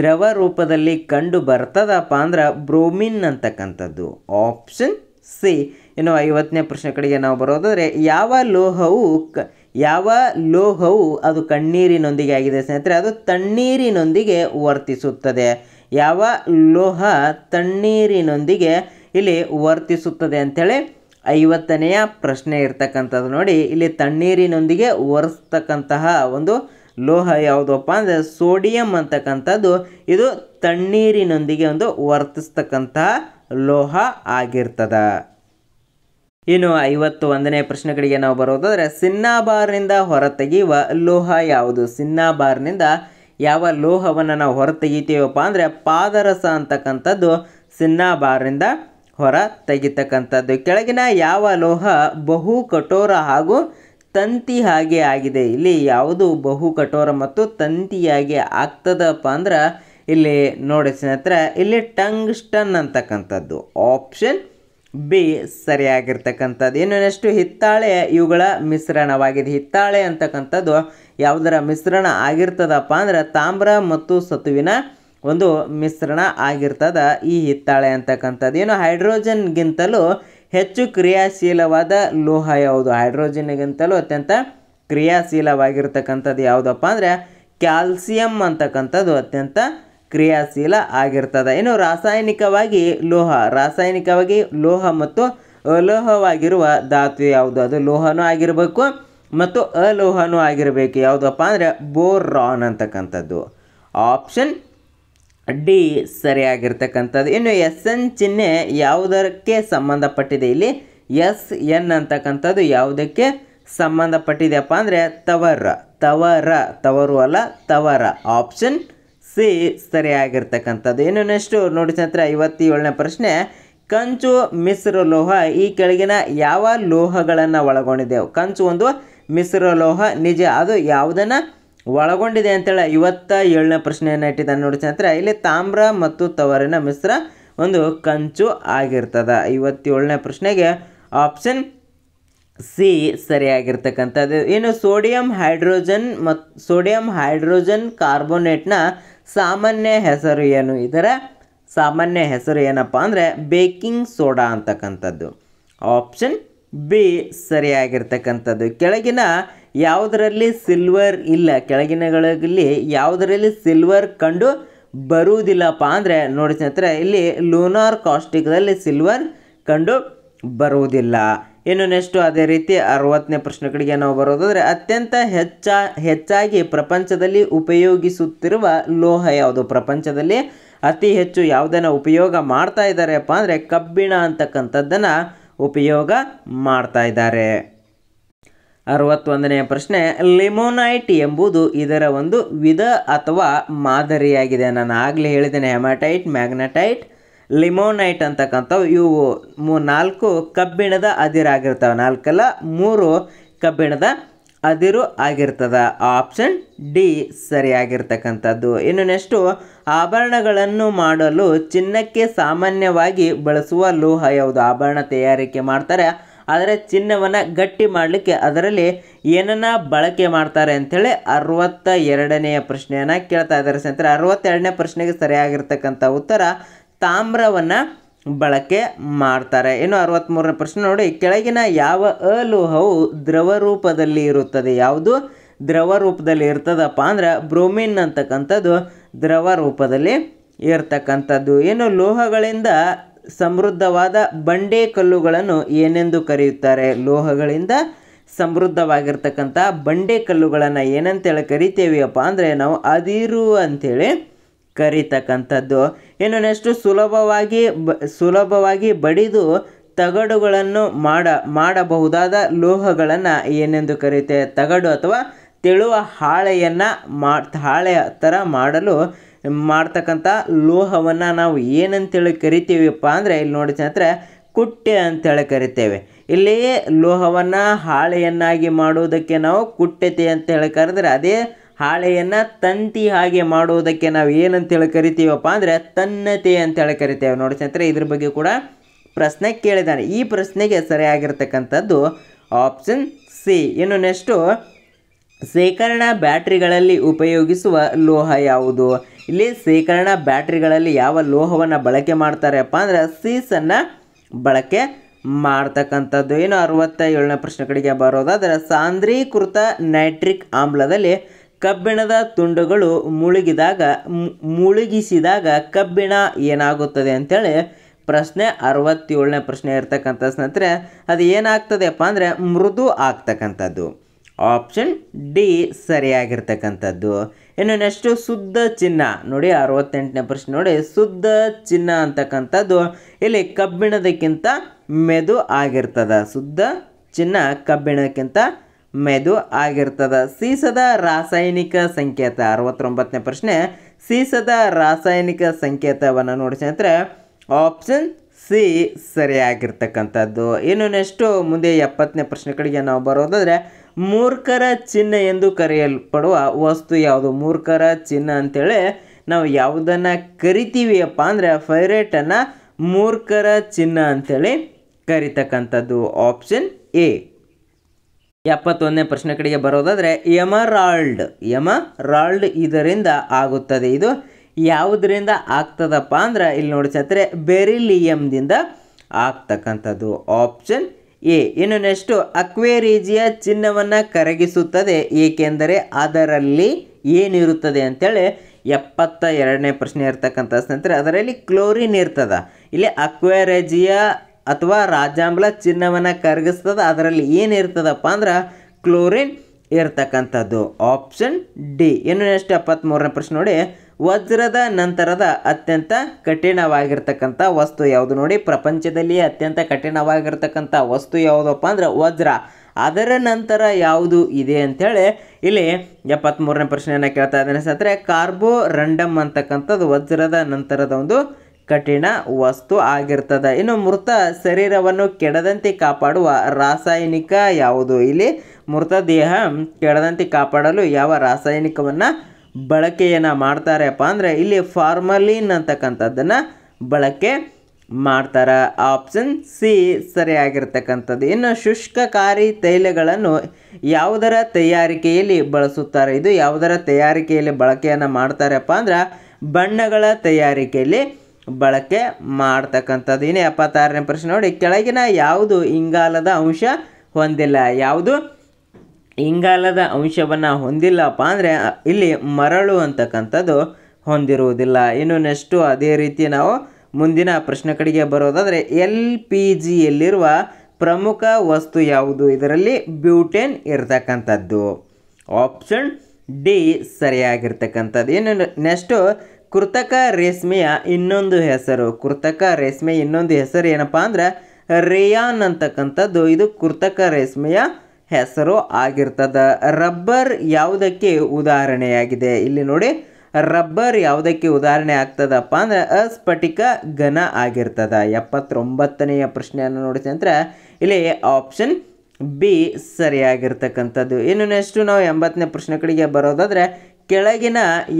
ದ್ರವ ರೂಪದಲ್ಲಿ ಕಂಡು ಬರ್ತದಪ್ಪ ಅಂದ್ರೆ ಬ್ರೋಮಿನ್ ಅಂತಕ್ಕಂಥದ್ದು ಆಪ್ಷನ್ ಸಿ ಇನ್ನು ಐವತ್ತನೇ ಪ್ರಶ್ನೆ ಕಡೆಗೆ ನಾವು ಬರೋದಾದರೆ ಯಾವ ಲೋಹವು ಕ ಯಾವ ಲೋಹವು ಅದು ಕಣ್ಣೀರಿನೊಂದಿಗೆ ಆಗಿದೆ ಸ್ನೇಹಿತರೆ ಅದು ತಣ್ಣೀರಿನೊಂದಿಗೆ ವರ್ತಿಸುತ್ತದೆ ಯಾವ ಲೋಹ ತಣ್ಣೀರಿನೊಂದಿಗೆ ಇಲ್ಲಿ ವರ್ತಿಸುತ್ತದೆ ಅಂಥೇಳಿ ಐವತ್ತನೆಯ ಪ್ರಶ್ನೆ ಇರ್ತಕ್ಕಂಥದ್ದು ನೋಡಿ ಇಲ್ಲಿ ತಣ್ಣೀರಿನೊಂದಿಗೆ ಒರೆಸ್ತಕ್ಕಂತಹ ಒಂದು ಲೋಹ ಯಾವುದಪ್ಪ ಅಂದರೆ ಸೋಡಿಯಂ ಅಂತಕ್ಕಂಥದ್ದು ಇದು ತಣ್ಣೀರಿನೊಂದಿಗೆ ಒಂದು ವರ್ತಿಸ್ತಕ್ಕಂತಹ ಲೋಹ ಆಗಿರ್ತದೆ ಇನ್ನು ಐವತ್ತು ಒಂದನೇ ಪ್ರಶ್ನೆಗಳಿಗೆ ನಾವು ಬರೋದಾದರೆ ಸಿನ್ನಾಬಾರ್ನಿಂದ ಹೊರತೆಗೆಯುವ ಲೋಹ ಯಾವುದು ಸಿನ್ನಾಬಾರ್ನಿಂದ ಯಾವ ಲೋಹವನ್ನು ನಾವು ಹೊರತೆಗಿತೀವಪ್ಪ ಅಂದರೆ ಪಾದರಸ ಅಂತಕ್ಕಂಥದ್ದು ಸಿನ್ನಾಬಾರ್ನಿಂದ ಹೊರ ತೆಗಿತಕ್ಕಂಥದ್ದು ಕೆಳಗಿನ ಯಾವ ಲೋಹ ಬಹು ಕಠೋರ ಹಾಗೂ ತಂತಿ ಹಾಗೆ ಆಗಿದೆ ಇಲ್ಲಿ ಯಾವುದು ಬಹು ಕಠೋರ ಮತ್ತು ತಂತಿಯಾಗಿ ಆಗ್ತದಪ್ಪ ಅಂದ್ರೆ ಇಲ್ಲಿ ನೋಡಿ ಸ್ನೇಹಿತರೆ ಇಲ್ಲಿ ಟಂಗ್ಸ್ಟನ್ ಅಂತಕ್ಕಂಥದ್ದು ಆಪ್ಷನ್ ಬಿ ಸರಿಯಾಗಿರ್ತಕ್ಕಂಥದ್ದು ಇನ್ನು ನೆಕ್ಸ್ಟು ಹಿತ್ತಾಳೆ ಇವುಗಳ ಮಿಶ್ರಣವಾಗಿದೆ ಹಿತ್ತಾಳೆ ಅಂತಕ್ಕಂಥದ್ದು ಯಾವುದರ ಮಿಶ್ರಣ ಆಗಿರ್ತದಪ್ಪ ಅಂದ್ರೆ ತಾಮ್ರ ಮತ್ತು ಸತುವಿನ ಒಂದು ಮಿಶ್ರಣ ಆಗಿರ್ತದ ಈ ಹಿತ್ತಾಳೆ ಅಂತಕ್ಕಂಥದ್ದು ಏನು ಹೈಡ್ರೋಜನ್ಗಿಂತಲೂ ಹೆಚ್ಚು ಕ್ರಿಯಾಶೀಲವಾದ ಲೋಹ ಯಾವುದು ಹೈಡ್ರೋಜನ್ಗಿಂತಲೂ ಅತ್ಯಂತ ಕ್ರಿಯಾಶೀಲವಾಗಿರ್ತಕ್ಕಂಥದ್ದು ಯಾವುದಪ್ಪ ಅಂದರೆ ಕ್ಯಾಲ್ಸಿಯಂ ಅಂತಕ್ಕಂಥದ್ದು ಅತ್ಯಂತ ಕ್ರಿಯಾಶೀಲ ಆಗಿರ್ತದೆ ಇನ್ನು ರಾಸಾಯನಿಕವಾಗಿ ಲೋಹ ರಾಸಾಯನಿಕವಾಗಿ ಲೋಹ ಮತ್ತು ಅಲೋಹವಾಗಿರುವ ಧಾತು ಯಾವುದು ಅದು ಲೋಹನೂ ಆಗಿರಬೇಕು ಮತ್ತು ಅಲೋಹನೂ ಆಗಿರಬೇಕು ಯಾವುದಪ್ಪ ಅಂದರೆ ಬೋರಾನ್ ಅಂತಕ್ಕಂಥದ್ದು ಆಪ್ಷನ್ ಡಿ ಸರಿಯಾಗಿರ್ತಕ್ಕಂಥದ್ದು ಇನ್ನು ಎಸ್ ಎನ್ ಚಿಹ್ನೆ ಯಾವುದಕ್ಕೆ ಸಂಬಂಧಪಟ್ಟಿದೆ ಇಲ್ಲಿ ಎಸ್ ಎನ್ ಅಂತಕ್ಕಂಥದ್ದು ಯಾವುದಕ್ಕೆ ಸಂಬಂಧಪಟ್ಟಿದೆಯಪ್ಪ ಅಂದರೆ ತವರ ತವರ ತವರು ಅಲ್ಲ ತವರ ಆಪ್ಷನ್ ಸಿ ಸರಿಯಾಗಿರ್ತಕ್ಕಂಥದ್ದು ಏನು ನೆಕ್ಸ್ಟು ನೋಡಿ ಸ್ನೇಹಿತರೆ ಐವತ್ತೇಳನೇ ಪ್ರಶ್ನೆ ಕಂಚು ಮಿಶ್ರ ಲೋಹ ಈ ಕೆಳಗಿನ ಯಾವ ಲೋಹಗಳನ್ನು ಒಳಗೊಂಡಿದೆ ಕಂಚು ಒಂದು ಮಿಶ್ರ ಲೋಹ ನಿಜ ಅದು ಯಾವುದನ್ನು ಒಳಗೊಂಡಿದೆ ಅಂತೇಳಿ ಐವತ್ತ ಏಳನೇ ಪ್ರಶ್ನೆಯನ್ನು ಇಟ್ಟಿದ್ದಾನೆ ನೋಡಿ ಸ್ನೇಹಿತರೆ ಇಲ್ಲಿ ತಾಮ್ರ ಮತ್ತು ತವರಿನ ಮಿಶ್ರ ಒಂದು ಕಂಚು ಆಗಿರ್ತದೆ ಐವತ್ತೇಳನೇ ಪ್ರಶ್ನೆಗೆ ಆಪ್ಷನ್ ಸಿ ಸರಿಯಾಗಿರ್ತಕ್ಕಂಥದ್ದು ಇನ್ನು ಸೋಡಿಯಂ ಹೈಡ್ರೋಜನ್ ಮತ್ತು ಸೋಡಿಯಂ ಹೈಡ್ರೋಜನ್ ಕಾರ್ಬೋನೇಟ್ನ ಸಾಮಾನ್ಯ ಹೆಸರು ಏನು ಇದರ ಸಾಮಾನ್ಯ ಹೆಸರು ಏನಪ್ಪ ಅಂದರೆ ಬೇಕಿಂಗ್ ಸೋಡಾ ಅಂತಕ್ಕಂಥದ್ದು ಆಪ್ಷನ್ ಬಿ ಸರಿಯಾಗಿರ್ತಕ್ಕಂಥದ್ದು ಕೆಳಗಿನ ಯಾವುದರಲ್ಲಿ ಸಿಲ್ವರ್ ಇಲ್ಲ ಕೆಳಗಿನಗಳಲ್ಲಿ ಯಾವುದರಲ್ಲಿ ಸಿಲ್ವರ್ ಕಂಡು ಬರುವುದಿಲ್ಲಪ್ಪ ಅಂದರೆ ನೋಡಿ ಸ್ನೇಹಿತರೆ ಇಲ್ಲಿ ಲೂನಾರ್ ಕಾಸ್ಟಿಕ್ದಲ್ಲಿ ಸಿಲ್ವರ್ ಕಂಡು ಬರುವುದಿಲ್ಲ ಇನ್ನು ನೆಕ್ಸ್ಟು ಅದೇ ರೀತಿ ಅರವತ್ತನೇ ಪ್ರಶ್ನೆ ಕಡೆಗೆ ನಾವು ಬರೋದಾದರೆ ಅತ್ಯಂತ ಹೆಚ್ಚ ಹೆಚ್ಚಾಗಿ ಪ್ರಪಂಚದಲ್ಲಿ ಉಪಯೋಗಿಸುತ್ತಿರುವ ಲೋಹ ಯಾವುದು ಪ್ರಪಂಚದಲ್ಲಿ ಅತಿ ಹೆಚ್ಚು ಯಾವುದನ್ನು ಉಪಯೋಗ ಮಾಡ್ತಾ ಅಪ್ಪ ಅಂದರೆ ಕಬ್ಬಿಣ ಅಂತಕ್ಕಂಥದ್ದನ್ನು ಉಪಯೋಗ ಮಾಡ್ತಾ ಇದ್ದಾರೆ ಅರವತ್ತೊಂದನೆಯ ಪ್ರಶ್ನೆ ಲಿಮೋನೈಟ್ ಎಂಬುದು ಇದರ ಒಂದು ವಿಧ ಅಥವಾ ಮಾದರಿಯಾಗಿದೆ ನಾನು ಆಗಲೇ ಹೇಳಿದ್ದೇನೆ ಹೆಮಟೈಟ್ ಮ್ಯಾಗ್ನಟೈಟ್ ಲಿಮೋನೈಟ್ ಅಂತಕ್ಕಂಥವು ಇವು ಮೂ ನಾಲ್ಕು ಕಬ್ಬಿಣದ ಅದಿರಾಗಿರ್ತವೆ ನಾಲ್ಕಲ್ಲ ಮೂರು ಕಬ್ಬಿಣದ ಅದಿರು ಆಗಿರ್ತದೆ ಆಪ್ಷನ್ ಡಿ ಸರಿಯಾಗಿರ್ತಕ್ಕಂಥದ್ದು ಇನ್ನು ನೆಕ್ಸ್ಟು ಆಭರಣಗಳನ್ನು ಮಾಡಲು ಚಿನ್ನಕ್ಕೆ ಸಾಮಾನ್ಯವಾಗಿ ಬಳಸುವ ಲೋಹ ಯಾವುದು ಆಭರಣ ತಯಾರಿಕೆ ಮಾಡ್ತಾರೆ ಆದರೆ ಚಿನ್ನವನ್ನು ಗಟ್ಟಿ ಮಾಡಲಿಕ್ಕೆ ಅದರಲ್ಲಿ ಏನನ್ನ ಬಳಕೆ ಮಾಡ್ತಾರೆ ಅಂಥೇಳಿ ಅರವತ್ತ ಎರಡನೆಯ ಪ್ರಶ್ನೆಯನ್ನು ಕೇಳ್ತಾ ಇದ್ದಾರೆ ಸ್ನೇಹಿತರೆ ಅರವತ್ತೆರಡನೇ ಪ್ರಶ್ನೆಗೆ ಸರಿಯಾಗಿರ್ತಕ್ಕಂಥ ಉತ್ತರ ತಾಮ್ರವನ್ನು ಬಳಕೆ ಮಾಡ್ತಾರೆ ಏನು ಅರವತ್ತ್ಮೂರನೇ ಪ್ರಶ್ನೆ ನೋಡಿ ಕೆಳಗಿನ ಯಾವ ಅಲೋಹವು ದ್ರವ ರೂಪದಲ್ಲಿ ಇರುತ್ತದೆ ಯಾವುದು ದ್ರವ ರೂಪದಲ್ಲಿ ಇರ್ತದಪ್ಪ ಅಂದ್ರೆ ಬ್ರೋಮಿನ್ ಅಂತಕ್ಕಂಥದ್ದು ದ್ರವ ರೂಪದಲ್ಲಿ ಇರ್ತಕ್ಕಂಥದ್ದು ಏನು ಲೋಹಗಳಿಂದ ಸಮೃದ್ಧವಾದ ಬಂಡೆ ಕಲ್ಲುಗಳನ್ನು ಏನೆಂದು ಕರೆಯುತ್ತಾರೆ ಲೋಹಗಳಿಂದ ಸಮೃದ್ಧವಾಗಿರ್ತಕ್ಕಂಥ ಬಂಡೆ ಕಲ್ಲುಗಳನ್ನು ಏನಂತೇಳಿ ಕರಿತೇವಿಯಪ್ಪ ಅಂದರೆ ನಾವು ಅದಿರು ಅಂಥೇಳಿ ಕರೀತಕ್ಕಂಥದ್ದು ಇನ್ನು ನೆಕ್ಸ್ಟು ಸುಲಭವಾಗಿ ಬ ಸುಲಭವಾಗಿ ಬಡಿದು ತಗಡುಗಳನ್ನು ಮಾಡ ಮಾಡಬಹುದಾದ ಲೋಹಗಳನ್ನು ಏನೆಂದು ಕರೆಯುತ್ತೆ ತಗಡು ಅಥವಾ ತೆಳುವ ಹಾಳೆಯನ್ನು ಮಾ ಹಾಳೆ ಥರ ಮಾಡಲು ಮಾಡ್ತಕ್ಕಂಥ ಲೋಹವನ್ನು ನಾವು ಏನಂತೇಳಿ ಕರಿತೀವಪ್ಪ ಅಂದರೆ ಇಲ್ಲಿ ನೋಡಿ ಸ್ನೇಹಿತರೆ ಕುಟ್ಟೆ ಅಂತೇಳಿ ಕರಿತೇವೆ ಇಲ್ಲಿ ಲೋಹವನ್ನು ಹಾಳೆಯನ್ನಾಗಿ ಮಾಡುವುದಕ್ಕೆ ನಾವು ಕುಟ್ಟೆತೆ ಅಂತೇಳಿ ಕರೆದ್ರೆ ಅದೇ ಹಾಳೆಯನ್ನು ತಂತಿ ಹಾಗೆ ಮಾಡುವುದಕ್ಕೆ ನಾವು ಏನಂತೇಳಿ ಕರಿತೀವಪ್ಪ ಅಂದರೆ ತನ್ನತೆ ಅಂತೇಳಿ ಕರಿತೇವೆ ನೋಡಿ ಸ್ನೇಹಿತರೆ ಇದ್ರ ಬಗ್ಗೆ ಕೂಡ ಪ್ರಶ್ನೆ ಕೇಳಿದ್ದಾನೆ ಈ ಪ್ರಶ್ನೆಗೆ ಸರಿಯಾಗಿರ್ತಕ್ಕಂಥದ್ದು ಆಪ್ಷನ್ ಸಿ ಇನ್ನು ನೆಕ್ಸ್ಟು ಶೇಖರಣಾ ಬ್ಯಾಟ್ರಿಗಳಲ್ಲಿ ಉಪಯೋಗಿಸುವ ಲೋಹ ಯಾವುದು ಇಲ್ಲಿ ಶೇಖರಣಾ ಬ್ಯಾಟ್ರಿಗಳಲ್ಲಿ ಯಾವ ಲೋಹವನ್ನು ಬಳಕೆ ಮಾಡ್ತಾರೆಪ್ಪ ಅಂದರೆ ಸೀಸನ್ನು ಬಳಕೆ ಮಾಡ್ತಕ್ಕಂಥದ್ದು ಏನು ಅರವತ್ತ ಏಳನೇ ಪ್ರಶ್ನೆ ಕಡೆಗೆ ಬರೋದಾದರೆ ಸಾಂದ್ರೀಕೃತ ನೈಟ್ರಿಕ್ ಆಮ್ಲದಲ್ಲಿ ಕಬ್ಬಿಣದ ತುಂಡುಗಳು ಮುಳುಗಿದಾಗ ಮುಳುಗಿಸಿದಾಗ ಕಬ್ಬಿಣ ಏನಾಗುತ್ತದೆ ಅಂತೇಳಿ ಪ್ರಶ್ನೆ ಅರವತ್ತೇಳನೇ ಪ್ರಶ್ನೆ ಇರ್ತಕ್ಕಂಥ ಸ್ನೇಹಿತರೆ ಅದು ಏನಾಗ್ತದೆಪ್ಪ ಅಂದರೆ ಮೃದು ಆಗ್ತಕ್ಕಂಥದ್ದು ಆಪ್ಷನ್ ಡಿ ಸರಿಯಾಗಿರ್ತಕ್ಕಂಥದ್ದು ಇನ್ನು ನೆಕ್ಸ್ಟು ಶುದ್ಧ ಚಿನ್ನ ನೋಡಿ ಅರವತ್ತೆಂಟನೇ ಪ್ರಶ್ನೆ ನೋಡಿ ಶುದ್ಧ ಚಿನ್ನ ಅಂತಕ್ಕಂಥದ್ದು ಇಲ್ಲಿ ಕಬ್ಬಿಣದಕ್ಕಿಂತ ಮೆದು ಆಗಿರ್ತದೆ ಶುದ್ಧ ಚಿನ್ನ ಕಬ್ಬಿಣಕ್ಕಿಂತ ಮೆದು ಆಗಿರ್ತದೆ ಸೀಸದ ರಾಸಾಯನಿಕ ಸಂಕೇತ ಅರವತ್ತೊಂಬತ್ತನೇ ಪ್ರಶ್ನೆ ಸೀಸದ ರಾಸಾಯನಿಕ ಸಂಕೇತವನ್ನು ನೋಡಿ ಸ್ನೇಹಿತರೆ ಆಪ್ಷನ್ ಸಿ ಸರಿಯಾಗಿರ್ತಕ್ಕಂಥದ್ದು ಇನ್ನು ನೆಕ್ಸ್ಟು ಮುಂದೆ ಎಪ್ಪತ್ತನೇ ಪ್ರಶ್ನೆ ಕಡೆಗೆ ನಾವು ಬರೋದಾದರೆ ಮೂರ್ಖರ ಚಿಹ್ನೆ ಎಂದು ಕರೆಯಲ್ಪಡುವ ವಸ್ತು ಯಾವುದು ಮೂರ್ಖರ ಚಿಹ್ನ ಅಂಥೇಳಿ ನಾವು ಯಾವುದನ್ನು ಕರಿತೀವಿಯಪ್ಪ ಅಂದರೆ ಫೈರೇಟನ್ನು ಮೂರ್ಖರ ಚಿಹ್ನ ಅಂಥೇಳಿ ಕರಿತಕ್ಕಂಥದ್ದು ಆಪ್ಷನ್ ಎ ಎಪ್ಪತ್ತೊಂದನೇ ಪ್ರಶ್ನೆ ಕಡೆಗೆ ಬರೋದಾದರೆ ಎಮರಾಲ್ಡ್ ಎಮರಾಲ್ಡ್ ಇದರಿಂದ ಆಗುತ್ತದೆ ಇದು ಯಾವುದರಿಂದ ಆಗ್ತದಪ್ಪ ಅಂದ್ರೆ ಇಲ್ಲಿ ನೋಡಿ ಚಾತ್ರೆ ಬೆರಿಲಿಯಮ್ದಿಂದ ಆಗ್ತಕ್ಕಂಥದ್ದು ಆಪ್ಷನ್ ಎ ಇನ್ನು ನೆಕ್ಸ್ಟು ಅಕ್ವೇರೀಜಿಯ ಚಿನ್ನವನ್ನು ಕರಗಿಸುತ್ತದೆ ಏಕೆಂದರೆ ಅದರಲ್ಲಿ ಏನಿರುತ್ತದೆ ಅಂತೇಳಿ ಎಪ್ಪತ್ತ ಎರಡನೇ ಪ್ರಶ್ನೆ ಇರ್ತಕ್ಕಂಥ ಸ್ನೇಹಿತರೆ ಅದರಲ್ಲಿ ಕ್ಲೋರಿನ್ ಇರ್ತದೆ ಇಲ್ಲಿ ಅಕ್ವೇರೇಜಿಯ ಅಥವಾ ರಾಜಾಂಬ್ಲ ಚಿನ್ನವನ್ನು ಕರಗಿಸ್ತದೆ ಅದರಲ್ಲಿ ಏನು ಇರ್ತದಪ್ಪ ಅಂದ್ರೆ ಕ್ಲೋರಿನ್ ಇರ್ತಕ್ಕಂಥದ್ದು ಆಪ್ಷನ್ ಡಿ ಇನ್ನು ನೆಕ್ಸ್ಟ್ ಎಪ್ಪತ್ತ್ಮೂರನೇ ಪ್ರಶ್ನೆ ನೋಡಿ ವಜ್ರದ ನಂತರದ ಅತ್ಯಂತ ಕಠಿಣವಾಗಿರ್ತಕ್ಕಂಥ ವಸ್ತು ಯಾವುದು ನೋಡಿ ಪ್ರಪಂಚದಲ್ಲಿ ಅತ್ಯಂತ ಕಠಿಣವಾಗಿರ್ತಕ್ಕಂಥ ವಸ್ತು ಯಾವುದಪ್ಪ ಅಂದ್ರೆ ವಜ್ರ ಅದರ ನಂತರ ಯಾವುದು ಇದೆ ಅಂಥೇಳಿ ಇಲ್ಲಿ ಎಪ್ಪತ್ತ್ಮೂರನೇ ಪ್ರಶ್ನೆಯನ್ನು ಕೇಳ್ತಾ ಇದ್ದೇನೆ ಸತ್ರೆ ಕಾರ್ಬೋ ರಂಡಮ್ ಅಂತಕ್ಕಂಥದ್ದು ವಜ್ರದ ನಂತರದ ಒಂದು ಕಠಿಣ ವಸ್ತು ಆಗಿರ್ತದೆ ಇನ್ನು ಮೃತ ಶರೀರವನ್ನು ಕೆಡದಂತೆ ಕಾಪಾಡುವ ರಾಸಾಯನಿಕ ಯಾವುದು ಇಲ್ಲಿ ದೇಹ ಕೆಡದಂತೆ ಕಾಪಾಡಲು ಯಾವ ರಾಸಾಯನಿಕವನ್ನು ಬಳಕೆಯನ್ನು ಮಾಡ್ತಾರಪ್ಪ ಅಂದರೆ ಇಲ್ಲಿ ಫಾರ್ಮಲಿನ್ ಅಂತಕ್ಕಂಥದ್ದನ್ನು ಬಳಕೆ ಮಾಡ್ತಾರೆ ಆಪ್ಷನ್ ಸಿ ಸರಿಯಾಗಿರ್ತಕ್ಕಂಥದ್ದು ಇನ್ನು ಶುಷ್ಕಕಾರಿ ತೈಲಗಳನ್ನು ಯಾವುದರ ತಯಾರಿಕೆಯಲ್ಲಿ ಬಳಸುತ್ತಾರೆ ಇದು ಯಾವುದರ ತಯಾರಿಕೆಯಲ್ಲಿ ಬಳಕೆಯನ್ನು ಮಾಡ್ತಾರಪ್ಪ ಅಂದ್ರೆ ಬಣ್ಣಗಳ ತಯಾರಿಕೆಯಲ್ಲಿ ಬಳಕೆ ಮಾಡ್ತಕ್ಕಂಥದ್ದು ಇನ್ನು ಎಪ್ಪತ್ತಾರನೇ ಪ್ರಶ್ನೆ ನೋಡಿ ಕೆಳಗಿನ ಯಾವುದು ಇಂಗಾಲದ ಅಂಶ ಹೊಂದಿಲ್ಲ ಯಾವುದು ಇಂಗಾಲದ ಅಂಶವನ್ನು ಹೊಂದಿಲ್ಲಪ್ಪ ಅಂದರೆ ಇಲ್ಲಿ ಮರಳು ಅಂತಕ್ಕಂಥದ್ದು ಹೊಂದಿರುವುದಿಲ್ಲ ಇನ್ನು ನೆಕ್ಸ್ಟು ಅದೇ ರೀತಿ ನಾವು ಮುಂದಿನ ಪ್ರಶ್ನೆ ಕಡೆಗೆ ಬರೋದಾದರೆ ಎಲ್ ಪಿ ಜಿಯಲ್ಲಿರುವ ಪ್ರಮುಖ ವಸ್ತು ಯಾವುದು ಇದರಲ್ಲಿ ಬ್ಯೂಟೇನ್ ಇರತಕ್ಕಂಥದ್ದು ಆಪ್ಷನ್ ಡಿ ಸರಿಯಾಗಿರ್ತಕ್ಕಂಥದ್ದು ಇನ್ನು ನೆಕ್ಸ್ಟು ಕೃತಕ ರೇಷ್ಮೆಯ ಇನ್ನೊಂದು ಹೆಸರು ಕೃತಕ ರೇಷ್ಮೆ ಇನ್ನೊಂದು ಹೆಸರು ಏನಪ್ಪ ಅಂದ್ರೆ ರೇಯಾನ್ ಅಂತಕ್ಕಂಥದ್ದು ಇದು ಕೃತಕ ರೇಷ್ಮೆಯ ಹೆಸರು ಆಗಿರ್ತದೆ ರಬ್ಬರ್ ಯಾವುದಕ್ಕೆ ಉದಾಹರಣೆಯಾಗಿದೆ ಇಲ್ಲಿ ನೋಡಿ ರಬ್ಬರ್ ಯಾವುದಕ್ಕೆ ಉದಾಹರಣೆ ಆಗ್ತದಪ್ಪ ಅಂದ್ರೆ ಅಸ್ಫಟಿಕ ಘನ ಆಗಿರ್ತದೆ ಎಪ್ಪತ್ತೊಂಬತ್ತನೆಯ ಪ್ರಶ್ನೆಯನ್ನು ನೋಡಿದೆ ಅಂದರೆ ಇಲ್ಲಿ ಆಪ್ಷನ್ ಬಿ ಸರಿಯಾಗಿರ್ತಕ್ಕಂಥದ್ದು ಇನ್ನು ನೆಕ್ಸ್ಟು ನಾವು ಎಂಬತ್ತನೇ ಪ್ರಶ್ನೆ ಕಡೆಗೆ ಬರೋದಾದರೆ ಕೆಳಗಿನ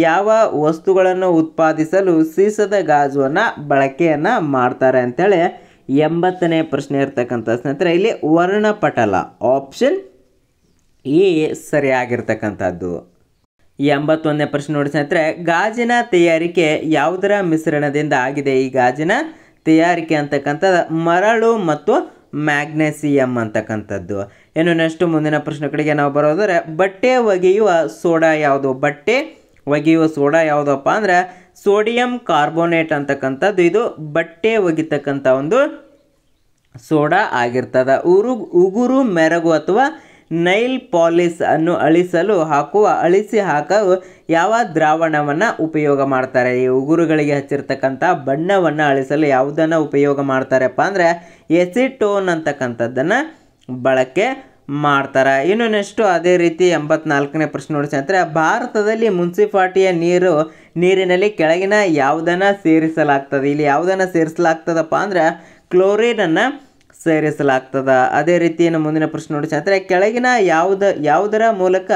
ಯಾವ ವಸ್ತುಗಳನ್ನು ಉತ್ಪಾದಿಸಲು ಸೀಸದ ಗಾಜುವನ್ನು ಬಳಕೆಯನ್ನು ಮಾಡ್ತಾರೆ ಅಂಥೇಳಿ ಎಂಬತ್ತನೇ ಪ್ರಶ್ನೆ ಇರ್ತಕ್ಕಂಥ ಸ್ನೇಹಿತರೆ ಇಲ್ಲಿ ವರ್ಣಪಟಲ ಆಪ್ಷನ್ ಎ ಸರಿಯಾಗಿರ್ತಕ್ಕಂಥದ್ದು ಎಂಬತ್ತೊಂದನೇ ಪ್ರಶ್ನೆ ನೋಡಿ ಸ್ನೇಹಿತರೆ ಗಾಜಿನ ತಯಾರಿಕೆ ಯಾವುದರ ಮಿಶ್ರಣದಿಂದ ಆಗಿದೆ ಈ ಗಾಜಿನ ತಯಾರಿಕೆ ಅಂತಕ್ಕಂಥದ್ದು ಮರಳು ಮತ್ತು ಮ್ಯಾಗ್ನೆಸಿಯಮ್ ಅಂತಕ್ಕಂಥದ್ದು ಏನು ನೆಕ್ಸ್ಟ್ ಮುಂದಿನ ಪ್ರಶ್ನೆ ಕಡೆಗೆ ನಾವು ಬರೋದರೆ ಬಟ್ಟೆ ಒಗೆಯುವ ಸೋಡಾ ಯಾವುದು ಬಟ್ಟೆ ಒಗೆಯುವ ಸೋಡಾ ಯಾವುದಪ್ಪ ಅಂದರೆ ಸೋಡಿಯಂ ಕಾರ್ಬೋನೇಟ್ ಅಂತಕ್ಕಂಥದ್ದು ಇದು ಬಟ್ಟೆ ಒಗಿತಕ್ಕಂಥ ಒಂದು ಸೋಡಾ ಆಗಿರ್ತದೆ ಉರು ಉಗುರು ಮೆರಗು ಅಥವಾ ನೈಲ್ ಪಾಲಿಸ್ ಅನ್ನು ಅಳಿಸಲು ಹಾಕುವ ಅಳಿಸಿ ಹಾಕಲು ಯಾವ ದ್ರಾವಣವನ್ನು ಉಪಯೋಗ ಮಾಡ್ತಾರೆ ಈ ಉಗುರುಗಳಿಗೆ ಹಚ್ಚಿರ್ತಕ್ಕಂಥ ಬಣ್ಣವನ್ನು ಅಳಿಸಲು ಯಾವುದನ್ನು ಉಪಯೋಗ ಮಾಡ್ತಾರಪ್ಪ ಅಂದರೆ ಎಸಿಟೋನ್ ಅಂತಕ್ಕಂಥದ್ದನ್ನು ಬಳಕೆ ಮಾಡ್ತಾರೆ ಇನ್ನು ನೆಕ್ಸ್ಟು ಅದೇ ರೀತಿ ಎಂಬತ್ನಾಲ್ಕನೇ ಪ್ರಶ್ನೆ ನೋಡಿಸಿ ಅಂದರೆ ಭಾರತದಲ್ಲಿ ಮುನ್ಸಿಪಾಲ್ಟಿಯ ನೀರು ನೀರಿನಲ್ಲಿ ಕೆಳಗಿನ ಯಾವುದನ್ನು ಸೇರಿಸಲಾಗ್ತದೆ ಇಲ್ಲಿ ಯಾವುದನ್ನು ಸೇರಿಸಲಾಗ್ತದಪ್ಪ ಅಂದರೆ ಕ್ಲೋರಿನನ್ನು ಸೇರಿಸಲಾಗ್ತದ ಅದೇ ರೀತಿ ಏನು ಮುಂದಿನ ಪ್ರಶ್ನೆ ನೋಡಿ ಅಂದರೆ ಕೆಳಗಿನ ಯಾವುದ ಯಾವುದರ ಮೂಲಕ